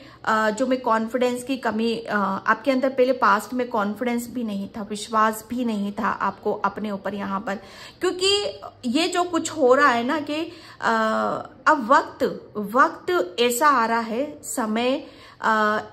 Speaker 1: जो मैं कॉन्फिडेंस की कमी आपके अंदर पहले पास्ट में कॉन्फिडेंस भी नहीं था विश्वास भी नहीं था आपको अपने ऊपर यहाँ पर क्योंकि ये जो कुछ हो रहा है ना कि अब वक्त वक्त ऐसा आ रहा है समय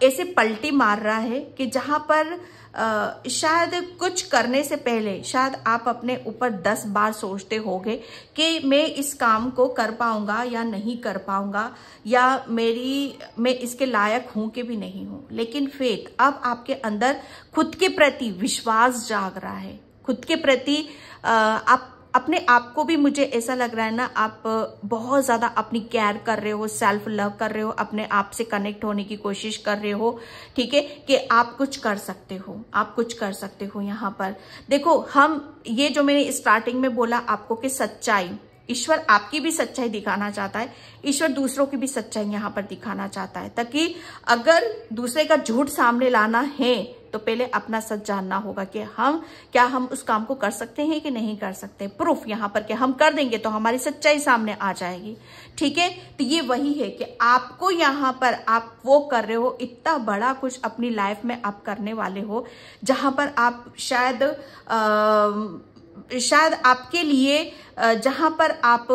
Speaker 1: ऐसे पलटी मार रहा है कि जहाँ पर आ, शायद कुछ करने से पहले शायद आप अपने ऊपर दस बार सोचते होंगे कि मैं इस काम को कर पाऊंगा या नहीं कर पाऊंगा या मेरी मैं इसके लायक हूं कि भी नहीं हूं लेकिन फेथ अब आपके अंदर खुद के प्रति विश्वास जाग रहा है खुद के प्रति आप अपने आप को भी मुझे ऐसा लग रहा है ना आप बहुत ज़्यादा अपनी केयर कर रहे हो सेल्फ लव कर रहे हो अपने आप से कनेक्ट होने की कोशिश कर रहे हो ठीक है कि आप कुछ कर सकते हो आप कुछ कर सकते हो यहाँ पर देखो हम ये जो मैंने स्टार्टिंग में बोला आपको कि सच्चाई ईश्वर आपकी भी सच्चाई दिखाना चाहता है ईश्वर दूसरों की भी सच्चाई यहाँ पर दिखाना चाहता है ताकि अगर दूसरे का झूठ सामने लाना है तो पहले अपना सच जानना होगा कि हम क्या हम उस काम को कर सकते हैं कि नहीं कर सकते प्रूफ यहां पर कि हम कर देंगे तो हमारी सच्चाई सामने आ जाएगी ठीक है तो ये वही है कि आपको यहां पर आप वो कर रहे हो इतना बड़ा कुछ अपनी लाइफ में आप करने वाले हो जहां पर आप शायद आ, शायद आपके लिए जहां पर आप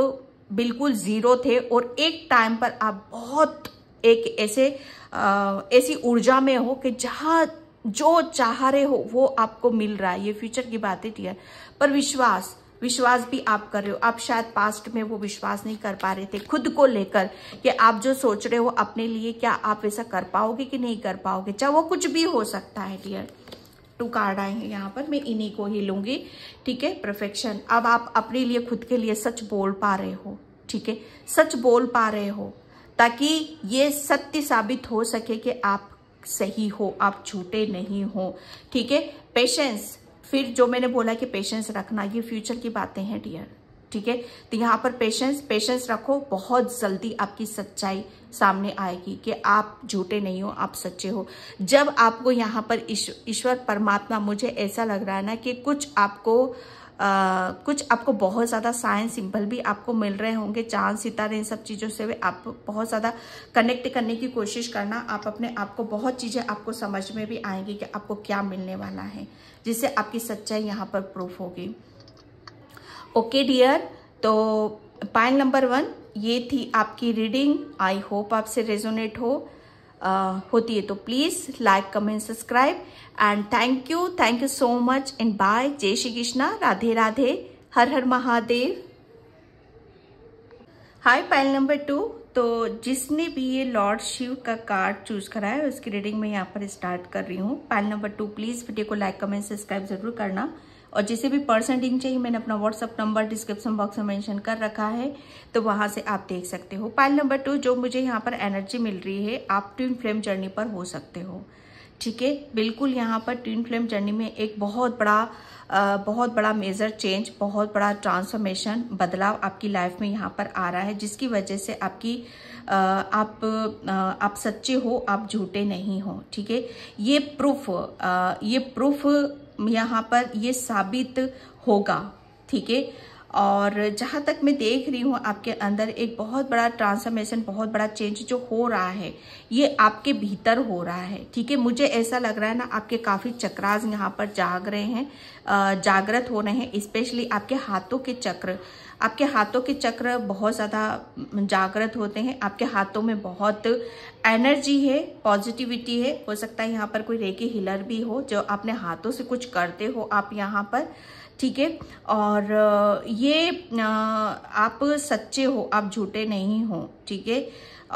Speaker 1: बिल्कुल जीरो थे और एक टाइम पर आप बहुत एक ऐसे ऐसी ऊर्जा में हो कि जहां जो चाह रहे हो वो आपको मिल रहा है ये फ्यूचर की बात है पर विश्वास विश्वास भी आप कर रहे हो आप शायद पास्ट में वो विश्वास नहीं कर पा रहे थे खुद को लेकर कि आप जो सोच रहे हो अपने लिए क्या आप ऐसा कर पाओगे कि नहीं कर पाओगे चाहे वो कुछ भी हो सकता है डियर टू कार्ड आए हैं यहाँ पर मैं इन्हीं को ही लूंगी ठीक है परफेक्शन अब आप अपने लिए खुद के लिए सच बोल पा रहे हो ठीक है सच बोल पा रहे हो ताकि ये सत्य साबित हो सके कि आप सही हो आप झूठे नहीं हो ठीक है पेशेंस फिर जो मैंने बोला कि पेशेंस रखना ये फ्यूचर की बातें हैं डियर ठीक है तो यहाँ पर पेशेंस पेशेंस रखो बहुत जल्दी आपकी सच्चाई सामने आएगी कि आप झूठे नहीं हो आप सच्चे हो जब आपको यहाँ पर ईश्वर इश, परमात्मा मुझे ऐसा लग रहा है ना कि कुछ आपको आ, कुछ आपको बहुत ज़्यादा साइन सिंपल भी आपको मिल रहे होंगे चांद सितारे इन सब चीज़ों से भी आप बहुत ज़्यादा कनेक्ट करने की कोशिश करना आप अपने आप को बहुत चीज़ें आपको समझ में भी आएंगी कि आपको क्या मिलने वाला है जिससे आपकी सच्चाई यहाँ पर प्रूफ होगी ओके डियर तो पॉइंट नंबर वन ये थी आपकी रीडिंग आई होप आपसे रेजोनेट हो Uh, होती है तो please like comment subscribe and thank you thank you so much and bye जय श्री कृष्णा राधे राधे हर हर Mahadev hi pile number two तो जिसने भी ये लॉर्ड शिव का कार्ड चूज करा है उसकी रीडिंग मैं यहाँ पर स्टार्ट कर रही हूँ pile number two please video को लाइक कमेंट सब्सक्राइब जरूर करना और जिसे भी पर्सन डील चाहिए मैंने अपना व्हाट्सअप नंबर डिस्क्रिप्शन बॉक्स में मेंशन कर रखा है तो वहां से आप देख सकते हो पाइल नंबर टू जो मुझे यहाँ पर एनर्जी मिल रही है आप ट्विन फ्लेम जर्नी पर हो सकते हो ठीक है बिल्कुल यहाँ पर ट्विन फ्लेम जर्नी में एक बहुत बड़ा आ, बहुत बड़ा मेजर चेंज बहुत बड़ा ट्रांसफॉर्मेशन बदलाव आपकी लाइफ में यहाँ पर आ रहा है जिसकी वजह से आपकी आ, आप आ, आप सच्चे हो आप झूठे नहीं हो ठीक है ये प्रूफ ये प्रूफ यहाँ पर ये साबित होगा ठीक है और जहाँ तक मैं देख रही हूँ आपके अंदर एक बहुत बड़ा ट्रांसफॉर्मेशन बहुत बड़ा चेंज जो हो रहा है ये आपके भीतर हो रहा है ठीक है मुझे ऐसा लग रहा है ना आपके काफ़ी चक्रास यहाँ पर जाग रहे हैं जागृत हो रहे हैं स्पेशली आपके हाथों के चक्र आपके हाथों के चक्र बहुत ज़्यादा जागृत होते हैं आपके हाथों में बहुत एनर्जी है पॉजिटिविटी है हो सकता है यहाँ पर कोई रेकी हिलर भी हो जो अपने हाथों से कुछ करते हो आप यहाँ पर ठीक है और ये आप सच्चे हो आप झूठे नहीं हो ठीक है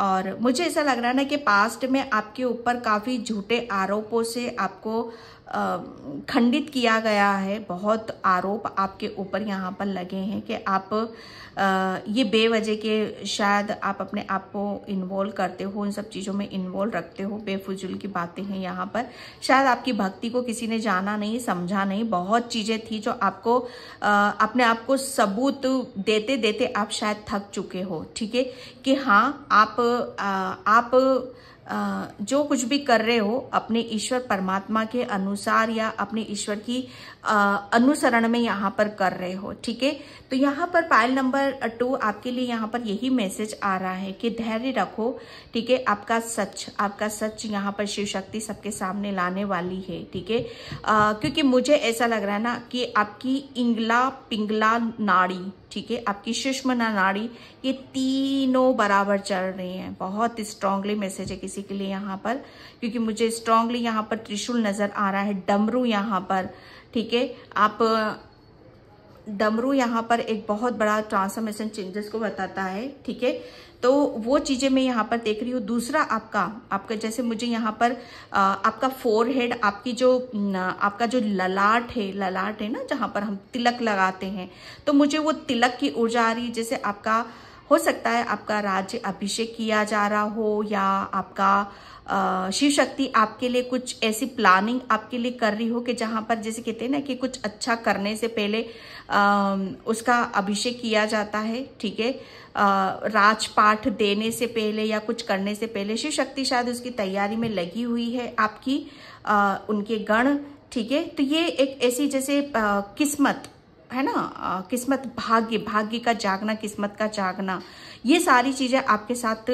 Speaker 1: और मुझे ऐसा लग रहा है ना कि पास्ट में आपके ऊपर काफ़ी झूठे आरोपों से आपको खंडित किया गया है बहुत आरोप आपके ऊपर यहाँ पर लगे हैं कि आप ये बेवजह के शायद आप अपने आप को इन्वॉल्व करते हो इन सब चीज़ों में इन्वॉल्व रखते हो बेफजूल की बातें हैं यहाँ पर शायद आपकी भक्ति को किसी ने जाना नहीं समझा नहीं बहुत चीज़ें थी जो आपको अपने आप को सबूत देते देते आप शायद थक चुके हो ठीक है कि हाँ आप आप जो कुछ भी कर रहे हो अपने ईश्वर परमात्मा के अनुसार या अपने ईश्वर की अनुसरण में यहाँ पर कर रहे हो ठीक है तो यहाँ पर पायल नंबर टू आपके लिए यहाँ पर यही मैसेज आ रहा है कि धैर्य रखो ठीक है आपका सच आपका सच यहाँ पर शिव शक्ति सबके सामने लाने वाली है ठीक है क्योंकि मुझे ऐसा लग रहा है ना कि आपकी इंगला पिंगला नाड़ी ठीक है आपकी सुष्म नाड़ी ये तीनों बराबर चल रहे हैं बहुत स्ट्रांगली मैसेज है किसी के लिए यहाँ पर क्योंकि मुझे स्ट्रांगली यहाँ पर त्रिशूल नजर आ रहा है डमरू यहाँ पर ठीक है आप डमरू यहाँ पर एक बहुत बड़ा ट्रांसफॉर्मेशन चेंजेस को बताता है ठीक है तो वो चीज़ें मैं यहाँ पर देख रही हूँ दूसरा आपका आपका जैसे मुझे यहाँ पर आ, आपका फोर हेड आपकी जो आपका जो ललाट है ललाट है ना जहाँ पर हम तिलक लगाते हैं तो मुझे वो तिलक की ऊर्जा आ रही है जैसे आपका हो सकता है आपका राज्य अभिषेक किया जा रहा हो या आपका शिव शक्ति आपके लिए कुछ ऐसी प्लानिंग आपके लिए कर रही हो कि जहां पर जैसे कहते हैं ना कि कुछ अच्छा करने से पहले आ, उसका अभिषेक किया जाता है ठीक है राजपाठ देने से पहले या कुछ करने से पहले शिव शक्ति शायद उसकी तैयारी में लगी हुई है आपकी आ, उनके गण ठीक है तो ये एक ऐसी जैसे आ, किस्मत है ना किस्मत भाग्य भाग्य का जागना किस्मत का जागना ये सारी चीज़ें आपके साथ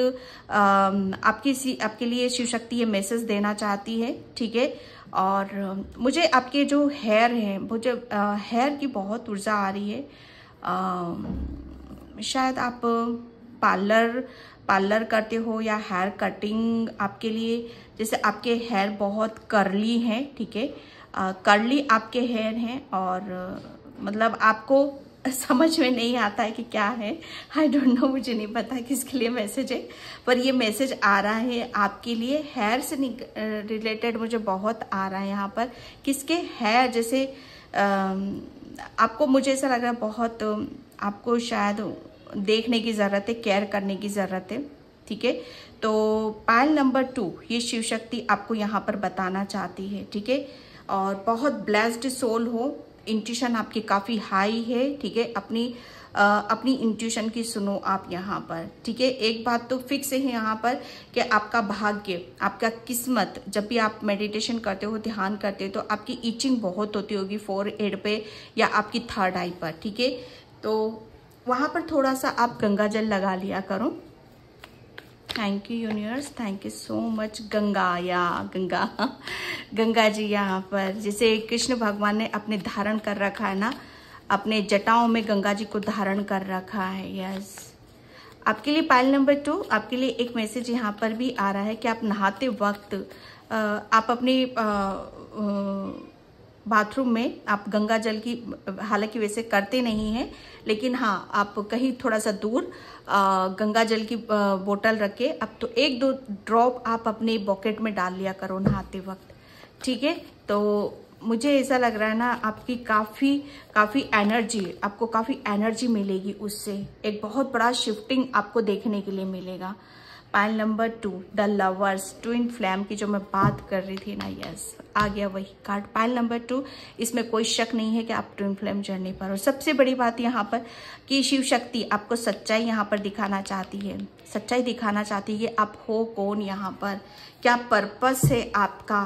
Speaker 1: आपकी सी आपके लिए शिव शक्ति ये मैसेज देना चाहती है ठीक है और मुझे आपके जो हेयर हैं मुझे हेयर की बहुत ऊर्जा आ रही है आ, शायद आप पार्लर पार्लर करते हो या हेयर कटिंग आपके लिए जैसे आपके हेयर बहुत करली हैं ठीक है करली आपके हेयर हैं और मतलब आपको (laughs) समझ में नहीं आता है कि क्या है आई डोंट नो मुझे नहीं पता किसके लिए मैसेज है पर ये मैसेज आ रहा है आपके लिए हेयर से रिलेटेड मुझे बहुत आ रहा है यहाँ पर किसके हेयर जैसे आपको मुझे ऐसा लग रहा है बहुत आपको शायद देखने की ज़रूरत है केयर करने की ज़रूरत है ठीक है तो पायल नंबर टू ये शिव शक्ति आपको यहाँ पर बताना चाहती है ठीक है और बहुत ब्लेस्ड सोल हो इंट्यूशन आपकी काफ़ी हाई है ठीक है अपनी आ, अपनी इंट्यूशन की सुनो आप यहाँ पर ठीक है एक बात तो फिक्स है यहाँ पर कि आपका भाग्य आपका किस्मत जब भी आप मेडिटेशन करते हो ध्यान करते हो तो आपकी ईचिंग बहुत होती होगी फोर एड पे या आपकी थर्ड आई पर ठीक है तो वहाँ पर थोड़ा सा आप गंगा जल लगा लिया करो thank you universe thank you so much Ganga या गंगा गंगा जी यहाँ पर जैसे कृष्ण भगवान ने अपने धारण कर रखा है ना अपने जटाओं में गंगा जी को धारण कर रखा है यस आपके लिए पाइल नंबर टू आपके लिए एक मैसेज यहाँ पर भी आ रहा है कि आप नहाते वक्त आप अपनी बाथरूम में आप गंगा जल की हालांकि वैसे करते नहीं हैं लेकिन हाँ आप कहीं थोड़ा सा दूर आ, गंगा जल की बोतल रख के अब तो एक दो ड्रॉप आप अपने बॉकेट में डाल लिया करो नहाते वक्त ठीक है तो मुझे ऐसा लग रहा है ना आपकी काफ़ी काफ़ी एनर्जी आपको काफ़ी एनर्जी मिलेगी उससे एक बहुत बड़ा शिफ्टिंग आपको देखने के लिए मिलेगा pile number two the lovers twin flame की जो मैं बात कर रही थी ना यस आ गया वही कार्ड पाइल नंबर टू इसमें कोई शक नहीं है कि आप ट्विन फ्लैम जर्नी पर और सबसे बड़ी बात यहाँ पर कि शिव शक्ति आपको सच्चाई यहाँ पर दिखाना चाहती है सच्चाई दिखाना चाहती है आप हो कौन यहाँ पर क्या पर्पस है आपका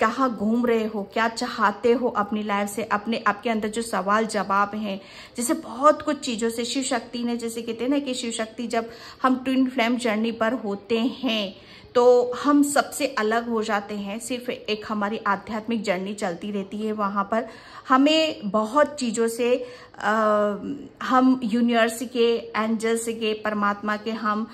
Speaker 1: कहाँ घूम रहे हो क्या चाहते हो अपनी लाइफ से अपने आपके अंदर जो सवाल जवाब हैं जैसे बहुत कुछ चीज़ों से शिव शक्ति ने जैसे कहते हैं ना कि शिव शक्ति जब हम ट्विन फ्लेम जर्नी पर होते हैं तो हम सबसे अलग हो जाते हैं सिर्फ एक हमारी आध्यात्मिक जर्नी चलती रहती है वहाँ पर हमें बहुत चीज़ों से आ, हम यूनिवर्स के एंजल्स के परमात्मा के हम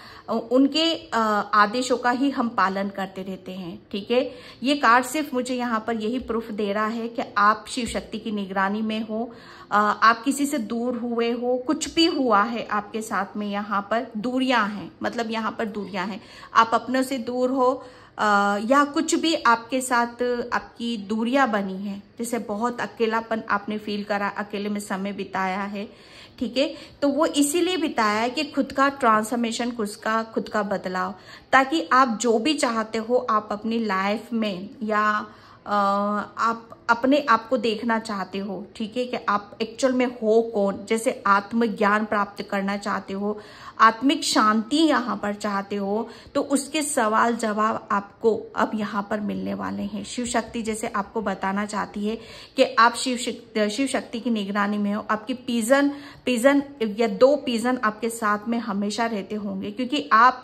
Speaker 1: उनके आ, आदेशों का ही हम पालन करते रहते हैं ठीक है ये कार्ड सिर्फ मुझे यहाँ पर यही प्रूफ दे रहा है कि आप शिव शक्ति की निगरानी में हो आप किसी से दूर हुए हो कुछ भी हुआ है आपके साथ में यहाँ पर दूरियां हैं मतलब यहाँ पर दूरियां हैं आप अपनों से दूर हो आ, या कुछ भी आपके साथ आपकी दूरियां बनी है जैसे बहुत अकेलापन आपने फील करा अकेले में समय बिताया है ठीक है तो वो इसीलिए बिताया है कि खुद का ट्रांसफॉर्मेशन खुद का खुद का बदलाव ताकि आप जो भी चाहते हो आप अपनी लाइफ में या आप अपने आप को देखना चाहते हो ठीक है कि आप एक्चुअल में हो कौन जैसे आत्मज्ञान प्राप्त करना चाहते हो आत्मिक शांति यहाँ पर चाहते हो तो उसके सवाल जवाब आपको अब यहाँ पर मिलने वाले हैं शिव शक्ति जैसे आपको बताना चाहती है कि आप शिव शिव शक्ति की निगरानी में हो आपकी पीजन पीजन या दो पीजन आपके साथ में हमेशा रहते होंगे क्योंकि आप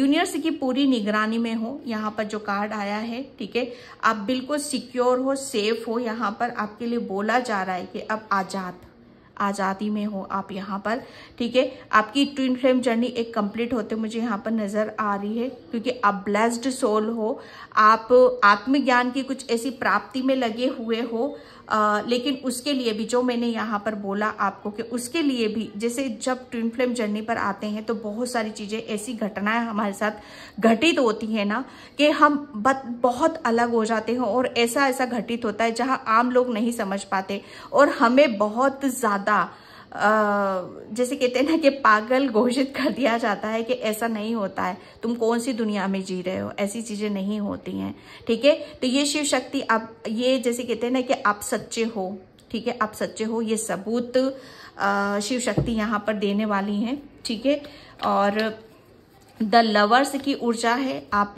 Speaker 1: यूनिवर्स की पूरी निगरानी में हो यहाँ पर जो कार्ड आया है ठीक है आप बिल्कुल सिक्योर हो सेफ हो यहाँ पर आपके लिए बोला जा रहा है कि अब आज़ाद आज़ादी में हो आप यहाँ पर ठीक है आपकी ट्विन फ्रेम जर्नी एक कंप्लीट होते मुझे यहाँ पर नज़र आ रही है क्योंकि आप ब्लेस्ड सोल हो आप आत्मज्ञान की कुछ ऐसी प्राप्ति में लगे हुए हो आ, लेकिन उसके लिए भी जो मैंने यहाँ पर बोला आपको कि उसके लिए भी जैसे जब ट्विन फ्लेम जर्नी पर आते हैं तो बहुत सारी चीज़ें ऐसी घटनाएं हमारे साथ घटित होती है ना कि हम बत, बहुत अलग हो जाते हैं और ऐसा ऐसा घटित होता है जहां आम लोग नहीं समझ पाते और हमें बहुत ज़्यादा जैसे कहते हैं ना कि पागल घोषित कर दिया जाता है कि ऐसा नहीं होता है तुम कौन सी दुनिया में जी रहे हो ऐसी चीज़ें नहीं होती हैं ठीक है तो ये शिव शक्ति आप ये जैसे कहते हैं ना कि आप सच्चे हो ठीक है आप सच्चे हो ये सबूत शिव शक्ति यहाँ पर देने वाली हैं ठीक है और द लवर्स की ऊर्जा है आप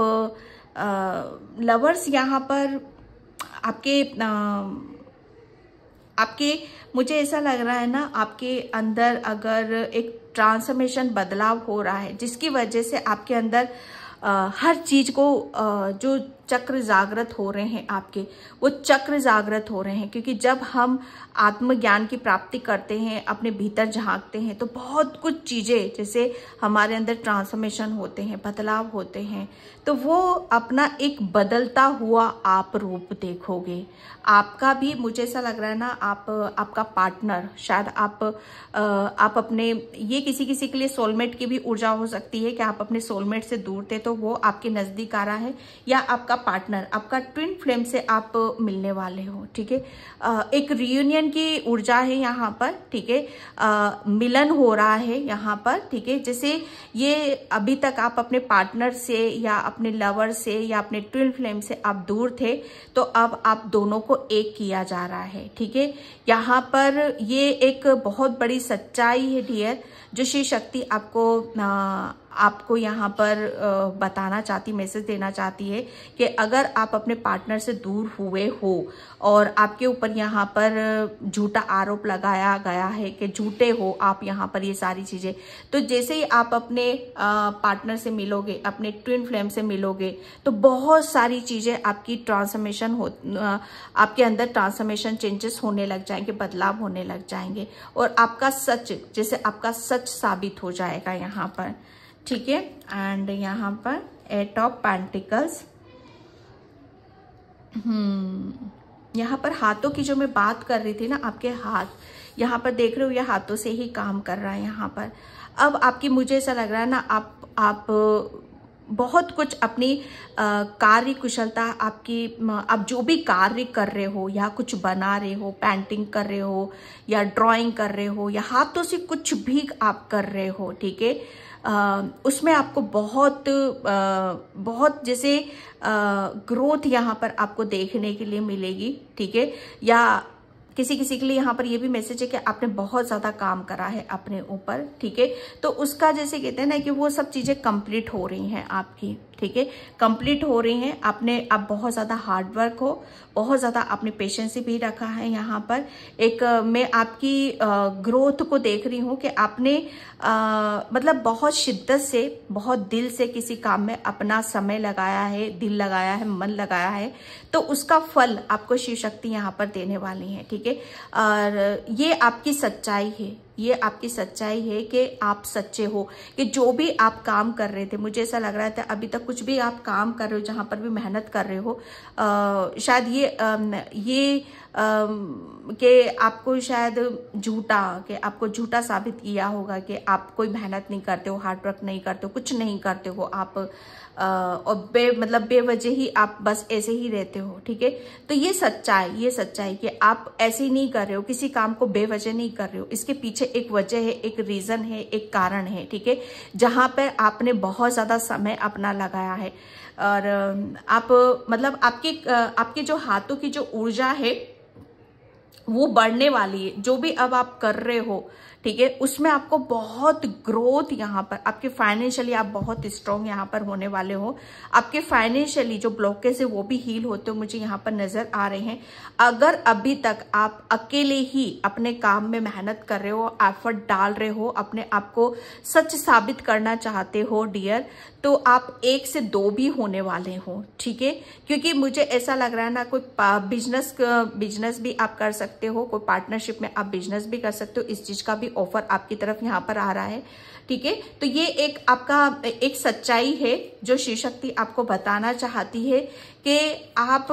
Speaker 1: लवर्स यहाँ पर आपके आ, आपके मुझे ऐसा लग रहा है ना आपके अंदर अगर एक ट्रांसफॉर्मेशन बदलाव हो रहा है जिसकी वजह से आपके अंदर आ, हर चीज को आ, जो चक्र जागृत हो रहे हैं आपके वो चक्र जागृत हो रहे हैं क्योंकि जब हम आत्मज्ञान की प्राप्ति करते हैं अपने भीतर झांकते हैं तो बहुत कुछ चीज़ें जैसे हमारे अंदर ट्रांसफॉर्मेशन होते हैं बदलाव होते हैं तो वो अपना एक बदलता हुआ आप रूप देखोगे आपका भी मुझे ऐसा लग रहा है ना आप आपका पार्टनर शायद आप आप अपने ये किसी किसी के लिए सोलमेट की भी ऊर्जा हो सकती है कि आप अपने सोलमेट से दूर थे तो वो आपके नज़दीक आ रहा है या आपका पार्टनर आपका ट्विन फ्लेम से आप मिलने वाले हो ठीक है एक रियूनियन की ऊर्जा है यहाँ पर ठीक है मिलन हो रहा है यहाँ पर ठीक है जैसे ये अभी तक आप अपने पार्टनर से या अपने लवर से या अपने ट्विन फ्लेम से आप दूर थे तो अब आप दोनों को एक किया जा रहा है ठीक है यहाँ पर ये एक बहुत बड़ी सच्चाई है डियर जो श्री शक्ति आपको आपको यहाँ पर बताना चाहती मैसेज देना चाहती है कि अगर आप अपने पार्टनर से दूर हुए हो और आपके ऊपर यहाँ पर झूठा आरोप लगाया गया है कि झूठे हो आप यहाँ पर ये सारी चीज़ें तो जैसे ही आप अपने पार्टनर से मिलोगे अपने ट्विन फ्लेम से मिलोगे तो बहुत सारी चीज़ें आपकी ट्रांसफॉर्मेशन हो आपके अंदर ट्रांसफॉर्मेशन चेंजेस होने लग जाएंगे बदलाव होने लग जाएंगे और आपका सच जैसे आपका सच साबित हो जाएगा यहाँ पर ठीक है एंड यहाँ पर एट ऑफ पैंटिकल्स हम्म यहाँ पर हाथों की जो मैं बात कर रही थी ना आपके हाथ यहाँ पर देख रहे हो ये हाथों से ही काम कर रहा है यहाँ पर अब आपकी मुझे ऐसा लग रहा है ना आप आप बहुत कुछ अपनी कार्य कुशलता आपकी आप जो भी कार्य कर रहे हो या कुछ बना रहे हो पेंटिंग कर रहे हो या ड्राइंग कर रहे हो या हाथों से कुछ भी आप कर रहे हो ठीक है उसमें आपको बहुत बहुत जैसे ग्रोथ यहाँ पर आपको देखने के लिए मिलेगी ठीक है या किसी किसी के लिए यहाँ पर ये भी मैसेज है कि आपने बहुत ज़्यादा काम करा है अपने ऊपर ठीक है तो उसका जैसे कहते हैं ना कि वो सब चीज़ें कंप्लीट हो रही हैं आपकी ठीक है कंप्लीट हो रही हैं आपने आप बहुत ज़्यादा हार्डवर्क हो बहुत ज़्यादा आपने पेशेंस भी रखा है यहाँ पर एक मैं आपकी ग्रोथ को देख रही हूँ कि आपने आ, मतलब बहुत शिद्दत से बहुत दिल से किसी काम में अपना समय लगाया है दिल लगाया है मन लगाया है तो उसका फल आपको शिव शक्ति यहाँ पर देने वाली है ठीक है और ये आपकी सच्चाई है ये आपकी सच्चाई है कि आप सच्चे हो कि जो भी आप काम कर रहे थे मुझे ऐसा लग रहा था अभी तक कुछ भी आप काम कर रहे हो जहां पर भी मेहनत कर रहे हो आ, शायद ये आ, ये कि आपको शायद झूठा कि आपको झूठा साबित किया होगा कि आप कोई मेहनत नहीं करते हो हार्ड वर्क नहीं करते हो कुछ नहीं करते हो आप और बे मतलब बेवजह ही आप बस ऐसे ही रहते हो ठीक है तो ये सच्चाई ये सच्चाई कि आप ऐसे ही नहीं कर रहे हो किसी काम को बेवजह नहीं कर रहे हो इसके पीछे एक वजह है एक रीज़न है एक कारण है ठीक है जहां पर आपने बहुत ज़्यादा समय अपना लगाया है और आप मतलब आपके आपके जो हाथों की जो ऊर्जा है वो बढ़ने वाली है जो भी अब आप कर रहे हो ठीक है उसमें आपको बहुत ग्रोथ यहाँ पर आपके फाइनेंशियली आप बहुत स्ट्रांग यहाँ पर होने वाले हो आपके फाइनेंशियली जो ब्लॉकेज है वो भी हील होते हो मुझे यहाँ पर नजर आ रहे हैं अगर अभी तक आप अकेले ही अपने काम में मेहनत कर रहे हो एफर्ट डाल रहे हो अपने आप को सच साबित करना चाहते हो डियर तो आप एक से दो भी होने वाले हो ठीक है क्योंकि मुझे ऐसा लग रहा है ना कोई बिजनेस बिजनेस भी आप कर सकते हो कोई पार्टनरशिप में आप बिजनेस भी कर सकते हो इस चीज का भी ऑफर आपकी तरफ यहाँ पर आ रहा है ठीक है तो ये एक आपका एक सच्चाई है जो शिव शक्ति आपको बताना चाहती है कि आप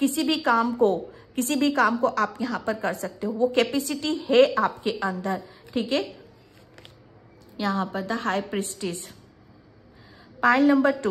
Speaker 1: किसी भी काम को किसी भी काम को आप यहाँ पर कर सकते हो वो कैपेसिटी है आपके अंदर ठीक है यहाँ पर the high priestess pile number two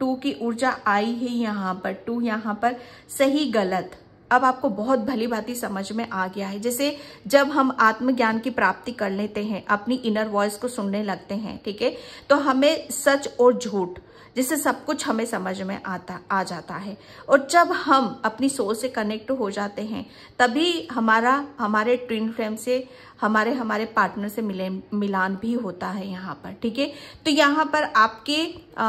Speaker 1: two की ऊर्जा आई है यहां पर टू यहां पर सही गलत अब आपको बहुत भली भांति समझ में आ गया है जैसे जब हम आत्मज्ञान की प्राप्ति कर लेते हैं अपनी इनर वॉइस को सुनने लगते हैं ठीक है तो हमें सच और झूठ जिससे सब कुछ हमें समझ में आता आ जाता है और जब हम अपनी सोच से कनेक्ट हो जाते हैं तभी हमारा हमारे ट्विन फ्रेम से हमारे हमारे पार्टनर से मिले मिलान भी होता है यहाँ पर ठीक है तो यहाँ पर आपके आ,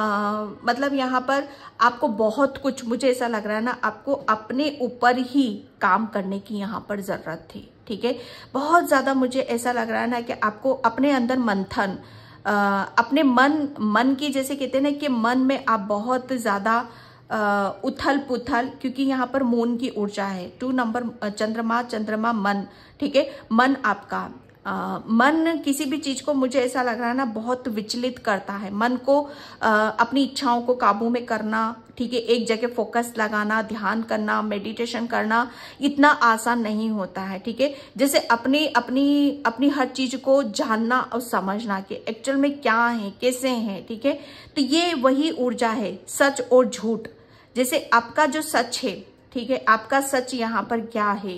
Speaker 1: मतलब यहाँ पर आपको बहुत कुछ मुझे ऐसा लग रहा है ना आपको अपने ऊपर ही काम करने की यहाँ पर ज़रूरत थी ठीक है बहुत ज़्यादा मुझे ऐसा लग रहा है ना कि आपको अपने अंदर मंथन अपने मन मन की जैसे कहते हैं ना कि मन में आप बहुत ज़्यादा उथल पुथल क्योंकि यहाँ पर मून की ऊर्जा है टू नंबर चंद्रमा चंद्रमा मन ठीक है मन आपका आ, मन किसी भी चीज को मुझे ऐसा लग रहा है ना बहुत विचलित करता है मन को आ, अपनी इच्छाओं को काबू में करना ठीक है एक जगह फोकस लगाना ध्यान करना मेडिटेशन करना इतना आसान नहीं होता है ठीक है जैसे अपने अपनी अपनी हर चीज को जानना और समझना कि एक्चुअल में क्या है कैसे है ठीक है तो ये वही ऊर्जा है सच और झूठ जैसे आपका जो सच है ठीक है आपका सच यहाँ पर क्या है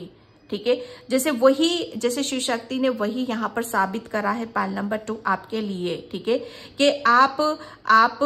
Speaker 1: ठीक है जैसे वही जैसे शिव शक्ति ने वही यहाँ पर साबित करा है पाल नंबर टू आपके लिए ठीक है कि आप आप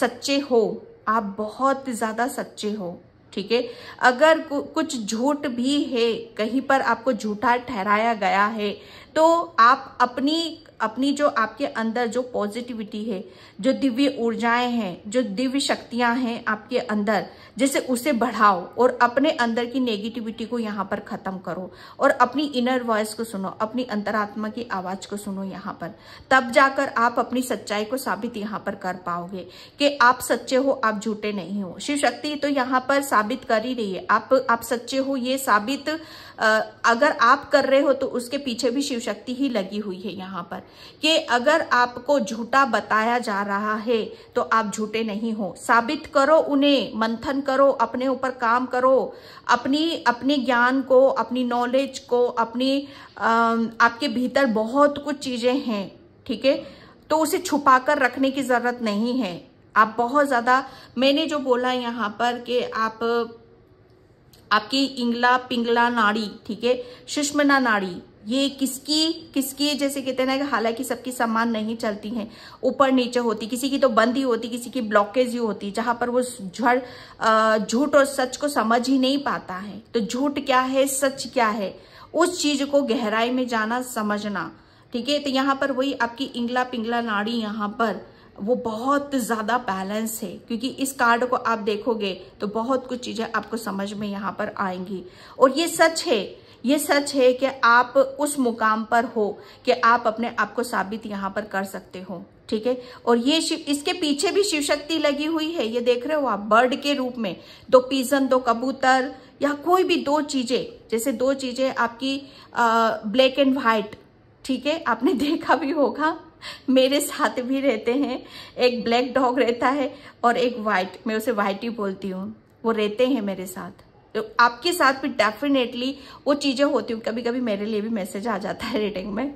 Speaker 1: सच्चे हो आप बहुत ज्यादा सच्चे हो ठीक है अगर कुछ झूठ भी है कहीं पर आपको झूठा ठहराया गया है तो आप अपनी अपनी जो आपके अंदर जो पॉजिटिविटी है जो दिव्य ऊर्जाएं हैं जो दिव्य शक्तियां हैं आपके अंदर जैसे उसे बढ़ाओ और अपने अंदर की नेगेटिविटी को यहाँ पर खत्म करो और अपनी इनर वॉइस को सुनो अपनी अंतरात्मा की आवाज को सुनो यहाँ पर तब जाकर आप अपनी सच्चाई को साबित यहाँ पर कर पाओगे कि आप सच्चे हो आप झूठे नहीं हो शिव शक्ति तो यहाँ पर साबित कर ही रही है आप आप सच्चे हो ये साबित अगर आप कर रहे हो तो उसके पीछे भी शिव शक्ति ही लगी हुई है यहाँ पर कि अगर आपको झूठा बताया जा रहा है तो आप झूठे नहीं हो साबित करो उन्हें मंथन करो अपने ऊपर काम करो अपनी अपने ज्ञान को अपनी नॉलेज को अपनी आ, आपके भीतर बहुत कुछ चीज़ें हैं ठीक है तो उसे छुपा कर रखने की ज़रूरत नहीं है आप बहुत ज़्यादा मैंने जो बोला यहाँ पर कि आप आपकी इंगला पिंगला नाड़ी ठीक है सुष्मना नाड़ी ये किसकी किसकी जैसे कहते हैं ना हालांकि सबकी समान नहीं चलती हैं ऊपर नीचे होती किसी की तो बंद ही होती किसी की ब्लॉकेज ही होती जहां पर वो झड़ झूठ और सच को समझ ही नहीं पाता है तो झूठ क्या है सच क्या है उस चीज को गहराई में जाना समझना ठीक है तो यहाँ पर वही आपकी इंगला पिंगला नाड़ी यहाँ पर वो बहुत ज़्यादा बैलेंस है क्योंकि इस कार्ड को आप देखोगे तो बहुत कुछ चीज़ें आपको समझ में यहाँ पर आएंगी और ये सच है ये सच है कि आप उस मुकाम पर हो कि आप अपने आप को साबित यहाँ पर कर सकते हो ठीक है और ये इसके पीछे भी शिव शक्ति लगी हुई है ये देख रहे हो आप बर्ड के रूप में दो पीजन दो कबूतर या कोई भी दो चीजें जैसे दो चीजें आपकी ब्लैक एंड व्हाइट ठीक है आपने (laughs) देखा भी होगा मेरे साथ भी रहते हैं एक ब्लैक डॉग रहता है और एक वाइट मैं उसे व्हाइट ही बोलती हूँ वो रहते हैं मेरे साथ तो आपके साथ भी डेफिनेटली वो चीज़ें होती हूँ कभी कभी मेरे लिए भी मैसेज आ जाता है रेटिंग में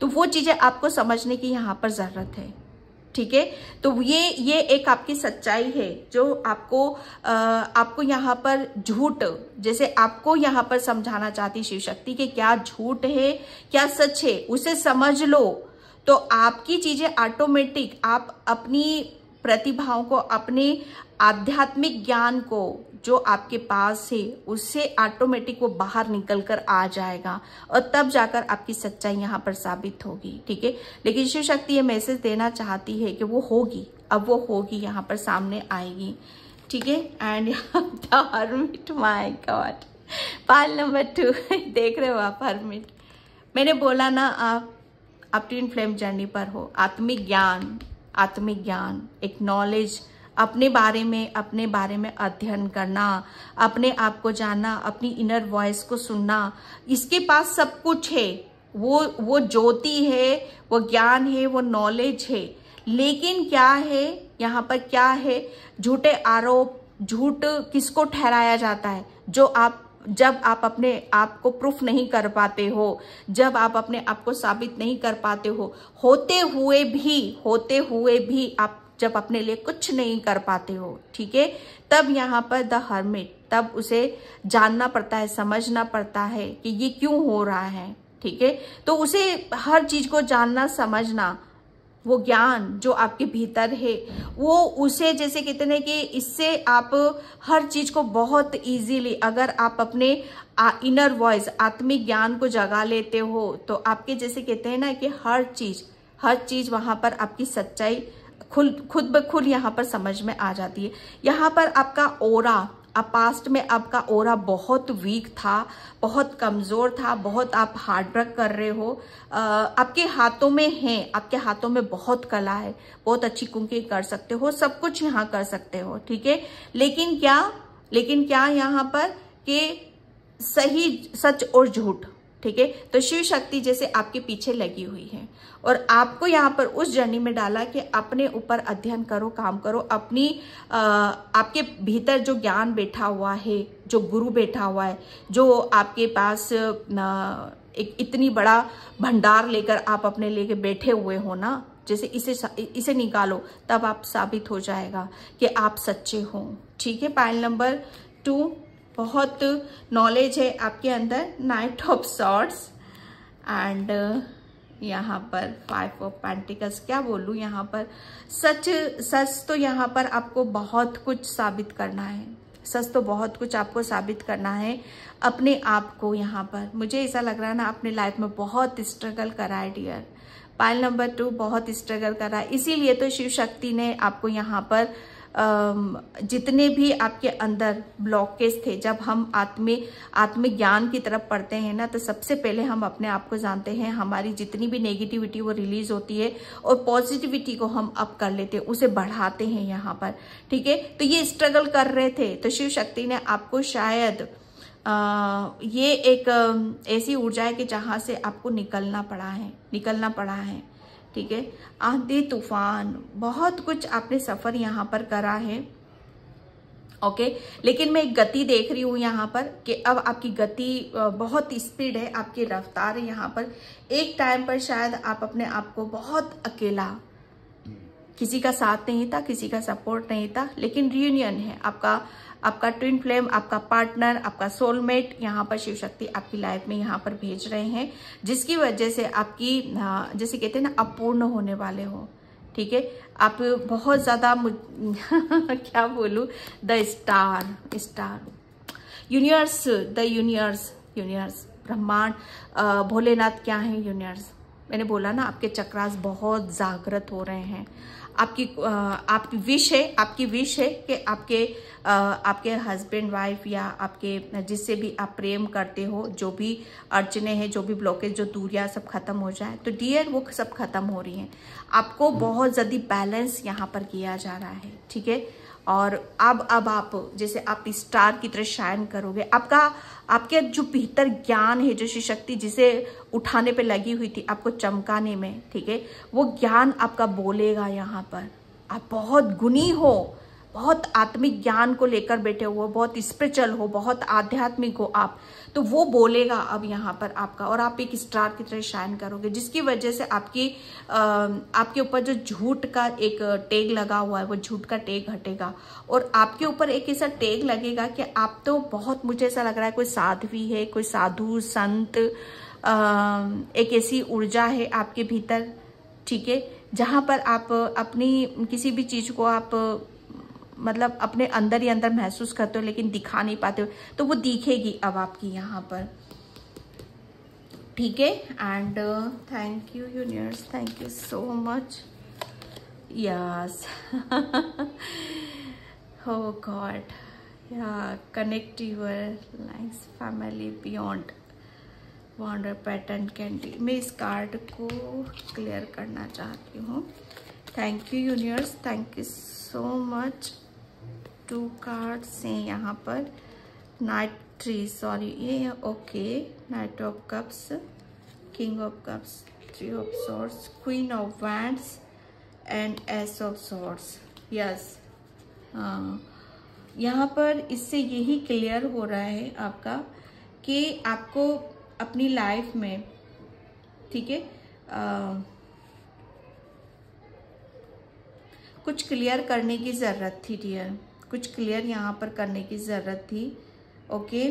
Speaker 1: तो वो चीज़ें आपको समझने की यहाँ पर ज़रूरत है ठीक है तो ये ये एक आपकी सच्चाई है जो आपको आ, आपको यहाँ पर झूठ जैसे आपको यहाँ पर समझाना चाहती शिव शक्ति के क्या झूठ है क्या सच है उसे समझ लो तो आपकी चीजें ऑटोमेटिक आप अपनी प्रतिभाओं को अपने आध्यात्मिक ज्ञान को जो आपके पास है उससे ऑटोमेटिक वो बाहर निकल कर आ जाएगा और तब जाकर आपकी सच्चाई यहाँ पर साबित होगी ठीक है लेकिन शिव शक्ति ये मैसेज देना चाहती है कि वो होगी अब वो होगी यहाँ पर सामने आएगी ठीक है and hermit my god pile number two (laughs) देख रहे हो आप हर्मिट मैंने बोला ना आप आप फ्लेम जर्नी पर हो आत्मिक ज्ञान ज्ञान एक नॉलेज अपने बारे में अपने बारे में अध्ययन करना अपने आप को जानना अपनी इनर वॉइस को सुनना इसके पास सब कुछ है वो वो ज्योति है वो ज्ञान है वो नॉलेज है लेकिन क्या है यहाँ पर क्या है झूठे आरोप झूठ किसको ठहराया जाता है जो आप जब आप अपने आप को प्रूफ नहीं कर पाते हो जब आप अपने आप को साबित नहीं कर पाते हो होते हुए भी होते हुए भी आप जब अपने लिए कुछ नहीं कर पाते हो ठीक है तब यहाँ पर द हर्मिट तब उसे जानना पड़ता है समझना पड़ता है कि ये क्यों हो रहा है ठीक है तो उसे हर चीज को जानना समझना वो ज्ञान जो आपके भीतर है वो उसे जैसे कहते हैं कि इससे आप हर चीज को बहुत इजीली अगर आप अपने इनर वॉइस आत्मिक ज्ञान को जगा लेते हो तो आपके जैसे कहते हैं ना कि हर चीज हर चीज वहां पर आपकी सच्चाई खुद खुद ब खुद यहाँ पर समझ में आ जाती है यहाँ पर आपका ओरा आप पास्ट में आपका ओरा बहुत वीक था बहुत कमज़ोर था बहुत आप हार्ड वर्क कर रहे हो आपके हाथों में है आपके हाथों में बहुत कला है बहुत अच्छी कुकिंग कर सकते हो सब कुछ यहाँ कर सकते हो ठीक है लेकिन क्या लेकिन क्या यहाँ पर कि सही सच और झूठ ठीक है तो शिव शक्ति जैसे आपके पीछे लगी हुई है और आपको यहाँ पर उस जर्नी में डाला कि अपने ऊपर अध्ययन करो काम करो अपनी आ, आपके भीतर जो ज्ञान बैठा हुआ है जो गुरु बैठा हुआ है जो आपके पास न, एक इतनी बड़ा भंडार लेकर आप अपने लेके बैठे हुए हो ना जैसे इसे इसे निकालो तब आप साबित हो जाएगा कि आप सच्चे हो ठीक है पाइल नंबर टू बहुत नॉलेज है आपके अंदर नाइट ऑफ सॉर्ट्स एंड यहाँ पर फाइव ऑफ पेंटिकल्स क्या बोलूँ यहाँ पर सच सच तो यहाँ पर आपको बहुत कुछ साबित करना है सच तो बहुत कुछ आपको साबित करना है अपने आप को यहाँ पर मुझे ऐसा लग रहा है ना अपने लाइफ में बहुत स्ट्रगल करा है डियर पाइल नंबर टू बहुत स्ट्रगल करा है इसीलिए तो शिव शक्ति ने आपको यहाँ पर जितने भी आपके अंदर ब्लॉकेज थे जब हम आत्म आत्मज्ञान की तरफ पढ़ते हैं ना तो सबसे पहले हम अपने आप को जानते हैं हमारी जितनी भी नेगेटिविटी वो रिलीज होती है और पॉजिटिविटी को हम अप कर लेते हैं उसे बढ़ाते हैं यहाँ पर ठीक है तो ये स्ट्रगल कर रहे थे तो शिव शक्ति ने आपको शायद आ, ये एक ऐसी ऊर्जा है कि जहां से आपको निकलना पड़ा है निकलना पड़ा है ठीक है आंधी तूफान बहुत कुछ आपने सफ़र यहाँ पर करा है ओके लेकिन मैं एक गति देख रही हूँ यहाँ पर कि अब आपकी गति बहुत स्पीड है आपकी रफ्तार है यहाँ पर एक टाइम पर शायद आप अपने आप को बहुत अकेला किसी का साथ नहीं था किसी का सपोर्ट नहीं था लेकिन रियूनियन है आपका आपका ट्विन फ्लेम आपका पार्टनर आपका सोलमेट यहाँ पर शिव शक्ति आपकी लाइफ में यहाँ पर भेज रहे हैं जिसकी वजह से आपकी जैसे कहते हैं ना अपूर्ण होने वाले हो ठीक है आप बहुत ज़्यादा (laughs) क्या बोलू the star star universe the universe universe ब्रह्मांड भोलेनाथ क्या है यूनिवर्स मैंने बोला ना आपके चक्रास बहुत जागृत हो रहे हैं आपकी आप विश है आपकी विश है कि आपके आपके हस्बैंड वाइफ या आपके जिससे भी आप प्रेम करते हो जो भी अड़चने हैं जो भी ब्लॉकेज जो दूरियां सब खत्म हो जाए तो डियर वो सब खत्म हो रही हैं आपको हम्म। बहुत जल्दी बैलेंस यहाँ पर किया जा रहा है ठीक है और अब अब आप जैसे आप स्टार की तरह शायन करोगे आपका आपके जो बेहतर ज्ञान है जो शक्ति जिसे उठाने पे लगी हुई थी आपको चमकाने में ठीक है वो ज्ञान आपका बोलेगा यहाँ पर आप बहुत गुनी हो बहुत आत्मिक ज्ञान को लेकर बैठे हो बहुत स्पिरिचुअल हो बहुत आध्यात्मिक हो आप तो वो बोलेगा अब यहाँ पर आपका और आप एक स्टार की तरह शाइन करोगे जिसकी वजह से आपकी आपके ऊपर जो झूठ का एक टेग लगा हुआ है वो झूठ का टेग हटेगा और आपके ऊपर एक ऐसा टेग लगेगा कि आप तो बहुत मुझे ऐसा लग रहा है कोई साध्वी है कोई साधु संत आ, एक ऐसी ऊर्जा है आपके भीतर ठीक है जहाँ पर आप अपनी किसी भी चीज़ को आप मतलब अपने अंदर ही अंदर महसूस करते हो लेकिन दिखा नहीं पाते हो तो वो दिखेगी अब आपकी यहाँ पर ठीक है and thank you universe thank you so much yes हो god yeah connect likes family beyond wonder pattern candy मैं इस कार्ड को क्लियर करना चाहती हूँ thank you universe thank you so much two cards हैं यहाँ पर नाइट थ्री सॉरी ये okay knight of cups king of cups three of swords queen of wands and ace of swords yes हाँ यहाँ पर इससे यही क्लियर हो रहा है आपका कि आपको अपनी लाइफ में ठीक है कुछ क्लियर करने की ज़रूरत थी डियर कुछ क्लियर यहाँ पर करने की ज़रूरत थी ओके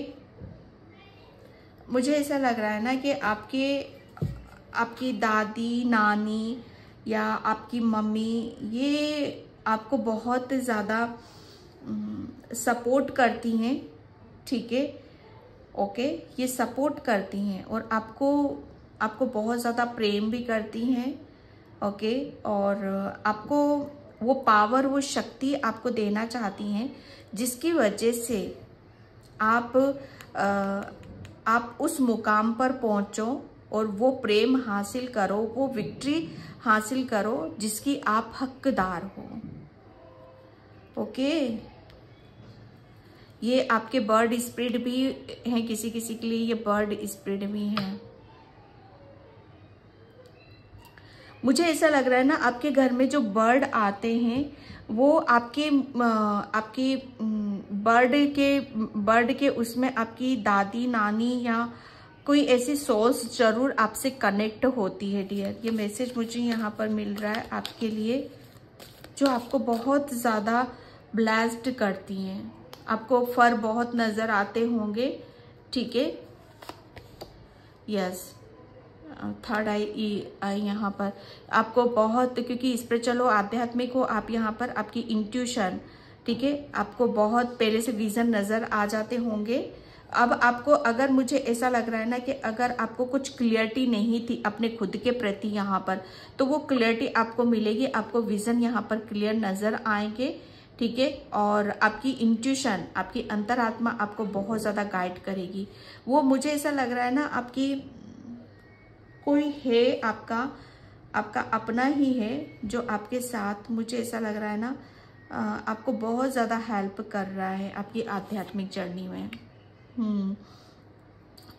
Speaker 1: मुझे ऐसा लग रहा है ना कि आपके आपकी दादी नानी या आपकी मम्मी ये आपको बहुत ज़्यादा सपोर्ट करती हैं ठीक है ओके ये सपोर्ट करती हैं और आपको आपको बहुत ज़्यादा प्रेम भी करती हैं ओके और आपको वो पावर वो शक्ति आपको देना चाहती हैं जिसकी वजह से आप आ, आप उस मुकाम पर पहुंचो और वो प्रेम हासिल करो वो विक्ट्री हासिल करो जिसकी आप हकदार हो ओके ये आपके बर्ड स्प्रिड भी हैं किसी किसी के लिए ये बर्ड स्प्रिड भी हैं मुझे ऐसा लग रहा है ना आपके घर में जो बर्ड आते हैं वो आपके आपके बर्ड के बर्ड के उसमें आपकी दादी नानी या कोई ऐसी सोर्स जरूर आपसे कनेक्ट होती है डियर ये मैसेज मुझे यहाँ पर मिल रहा है आपके लिए जो आपको बहुत ज़्यादा ब्लास्ट करती हैं आपको फर बहुत नज़र आते होंगे ठीक है यस थर्ड आई आई यहाँ पर आपको बहुत क्योंकि इस पर चलो आध्यात्मिक हो आप यहाँ पर आपकी इंट्यूशन ठीक है आपको बहुत पहले से विजन नज़र आ जाते होंगे अब आपको अगर मुझे ऐसा लग रहा है ना कि अगर आपको कुछ क्लियरिटी नहीं थी अपने खुद के प्रति यहाँ पर तो वो क्लियरिटी आपको मिलेगी आपको विजन यहाँ पर क्लियर नज़र आएंगे ठीक है और आपकी इंट्यूशन आपकी अंतरात्मा आपको बहुत ज़्यादा गाइड करेगी वो मुझे ऐसा लग रहा है ना आपकी कोई है आपका आपका अपना ही है जो आपके साथ मुझे ऐसा लग रहा है ना आपको बहुत ज़्यादा हेल्प कर रहा है आपकी आध्यात्मिक जर्नी में हम्म।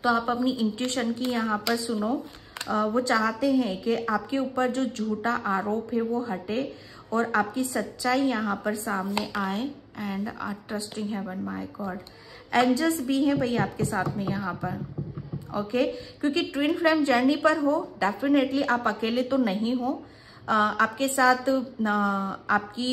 Speaker 1: तो आप अपनी इंट्यूशन की यहाँ पर सुनो वो चाहते हैं कि आपके ऊपर जो झूठा आरोप है वो हटे और आपकी सच्चाई यहाँ पर सामने आए and are trusting heaven my god angels भी हैं भाई आपके साथ में यहाँ पर ओके क्योंकि ट्विन फ्लेम जर्नी पर हो डेफिनेटली आप अकेले तो नहीं हो आपके साथ आपकी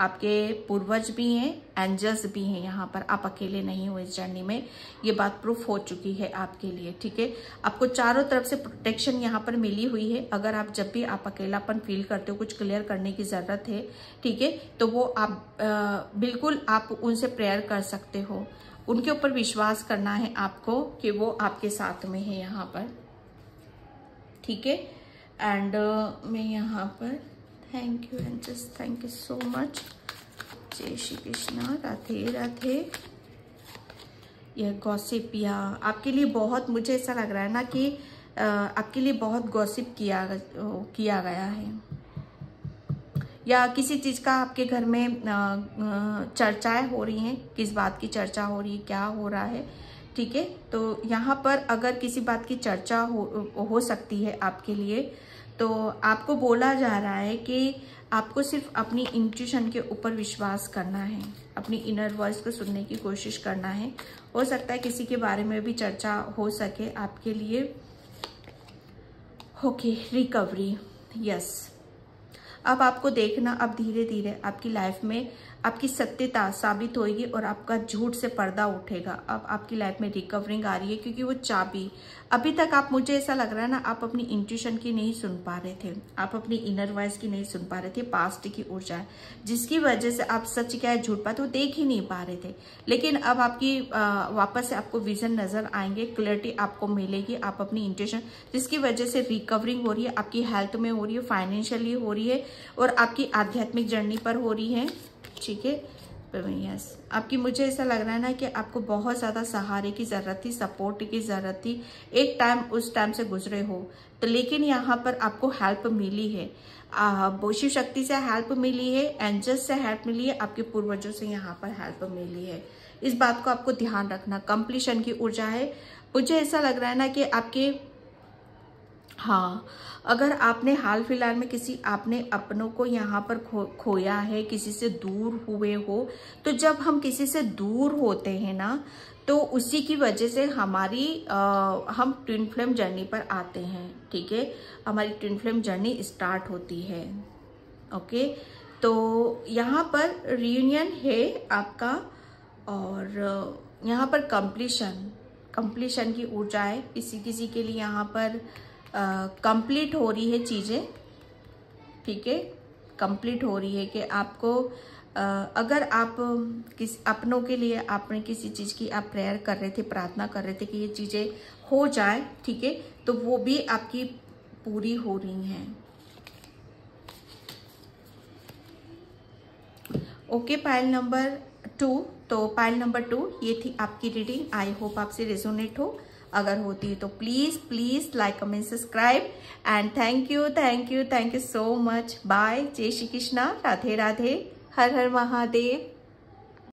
Speaker 1: आपके पूर्वज भी हैं एंजल्स भी हैं यहाँ पर आप अकेले नहीं हो इस जर्नी में ये बात प्रूफ हो चुकी है आपके लिए ठीक है आपको चारों तरफ से प्रोटेक्शन यहाँ पर मिली हुई है अगर आप जब भी आप अकेलापन फील करते हो कुछ क्लियर करने की ज़रूरत है ठीक है तो वो आप आ, बिल्कुल आप उनसे प्रेयर कर सकते हो उनके ऊपर विश्वास करना है आपको कि वो आपके साथ में है यहाँ पर ठीक है एंड uh, मैं यहाँ पर thank you and just thank you so much जय श्री कृष्णा राधे राधे यह गॉसिप या आपके लिए बहुत मुझे ऐसा लग रहा है ना कि uh, आपके लिए बहुत गॉसिप किया किया गया है या किसी चीज़ का आपके घर में चर्चाएं हो रही हैं किस बात की चर्चा हो रही है क्या हो रहा है ठीक है तो यहाँ पर अगर किसी बात की चर्चा हो हो सकती है आपके लिए तो आपको बोला जा रहा है कि आपको सिर्फ अपनी इंट्यूशन के ऊपर विश्वास करना है अपनी इनर वॉइस को सुनने की कोशिश करना है हो सकता है किसी के बारे में भी चर्चा हो सके आपके लिए ओके रिकवरी यस अब आपको देखना अब धीरे धीरे आपकी लाइफ में आपकी सत्यता साबित होगी और आपका झूठ से पर्दा उठेगा अब आपकी लाइफ में रिकवरिंग आ रही है क्योंकि वो चाबी अभी तक आप मुझे ऐसा लग रहा है ना आप अपनी इंट्यूशन की नहीं सुन पा रहे थे आप अपनी इनर वॉइस की नहीं सुन पा रहे थे पास्ट की ऊर्जा जिसकी वजह से आप सच क्या है झूठ पाते वो देख ही नहीं पा रहे थे लेकिन अब आपकी वापस से आपको विजन नजर आएंगे क्लियरिटी आपको मिलेगी आप अपनी इंट्यूशन जिसकी वजह से रिकवरिंग हो रही है आपकी हेल्थ में हो रही है फाइनेंशियली हो रही है और आपकी आध्यात्मिक जर्नी पर हो रही है ठीक है यस आपकी मुझे ऐसा लग रहा है ना कि आपको बहुत ज़्यादा सहारे की ज़रूरत थी सपोर्ट की ज़रूरत थी एक टाइम उस टाइम से गुजरे हो तो लेकिन यहाँ पर आपको हेल्प मिली है शिव शक्ति से हेल्प मिली है एंजल्स से हेल्प मिली है आपके पूर्वजों से यहाँ पर हेल्प मिली है इस बात को आपको ध्यान रखना कंप्लीशन की ऊर्जा है मुझे ऐसा लग रहा है ना कि आपके हाँ अगर आपने हाल फिलहाल में किसी आपने अपनों को यहाँ पर खो खोया है किसी से दूर हुए हो तो जब हम किसी से दूर होते हैं ना तो उसी की वजह से हमारी आ, हम ट्विन फ्लेम जर्नी पर आते हैं ठीक है हमारी ट्विन फ्लेम जर्नी स्टार्ट होती है ओके तो यहाँ पर रियूनियन है आपका और यहाँ पर कम्प्लीशन कम्प्लीशन की ऊर्जा है किसी किसी के लिए यहाँ पर कंप्लीट हो रही है चीज़ें ठीक है कंप्लीट हो रही है कि आपको आ, अगर आप किस अपनों के लिए आपने किसी चीज़ की आप प्रेयर कर रहे थे प्रार्थना कर रहे थे कि ये चीज़ें हो जाए ठीक है तो वो भी आपकी पूरी हो रही हैं ओके पाइल नंबर टू तो पाइल नंबर टू ये थी आपकी रीडिंग आई होप आपसे रेजोनेट हो अगर होती तो please please like comment subscribe and thank you thank you thank you so much bye जय श्री कृष्णा राधे राधे हर हर महादेव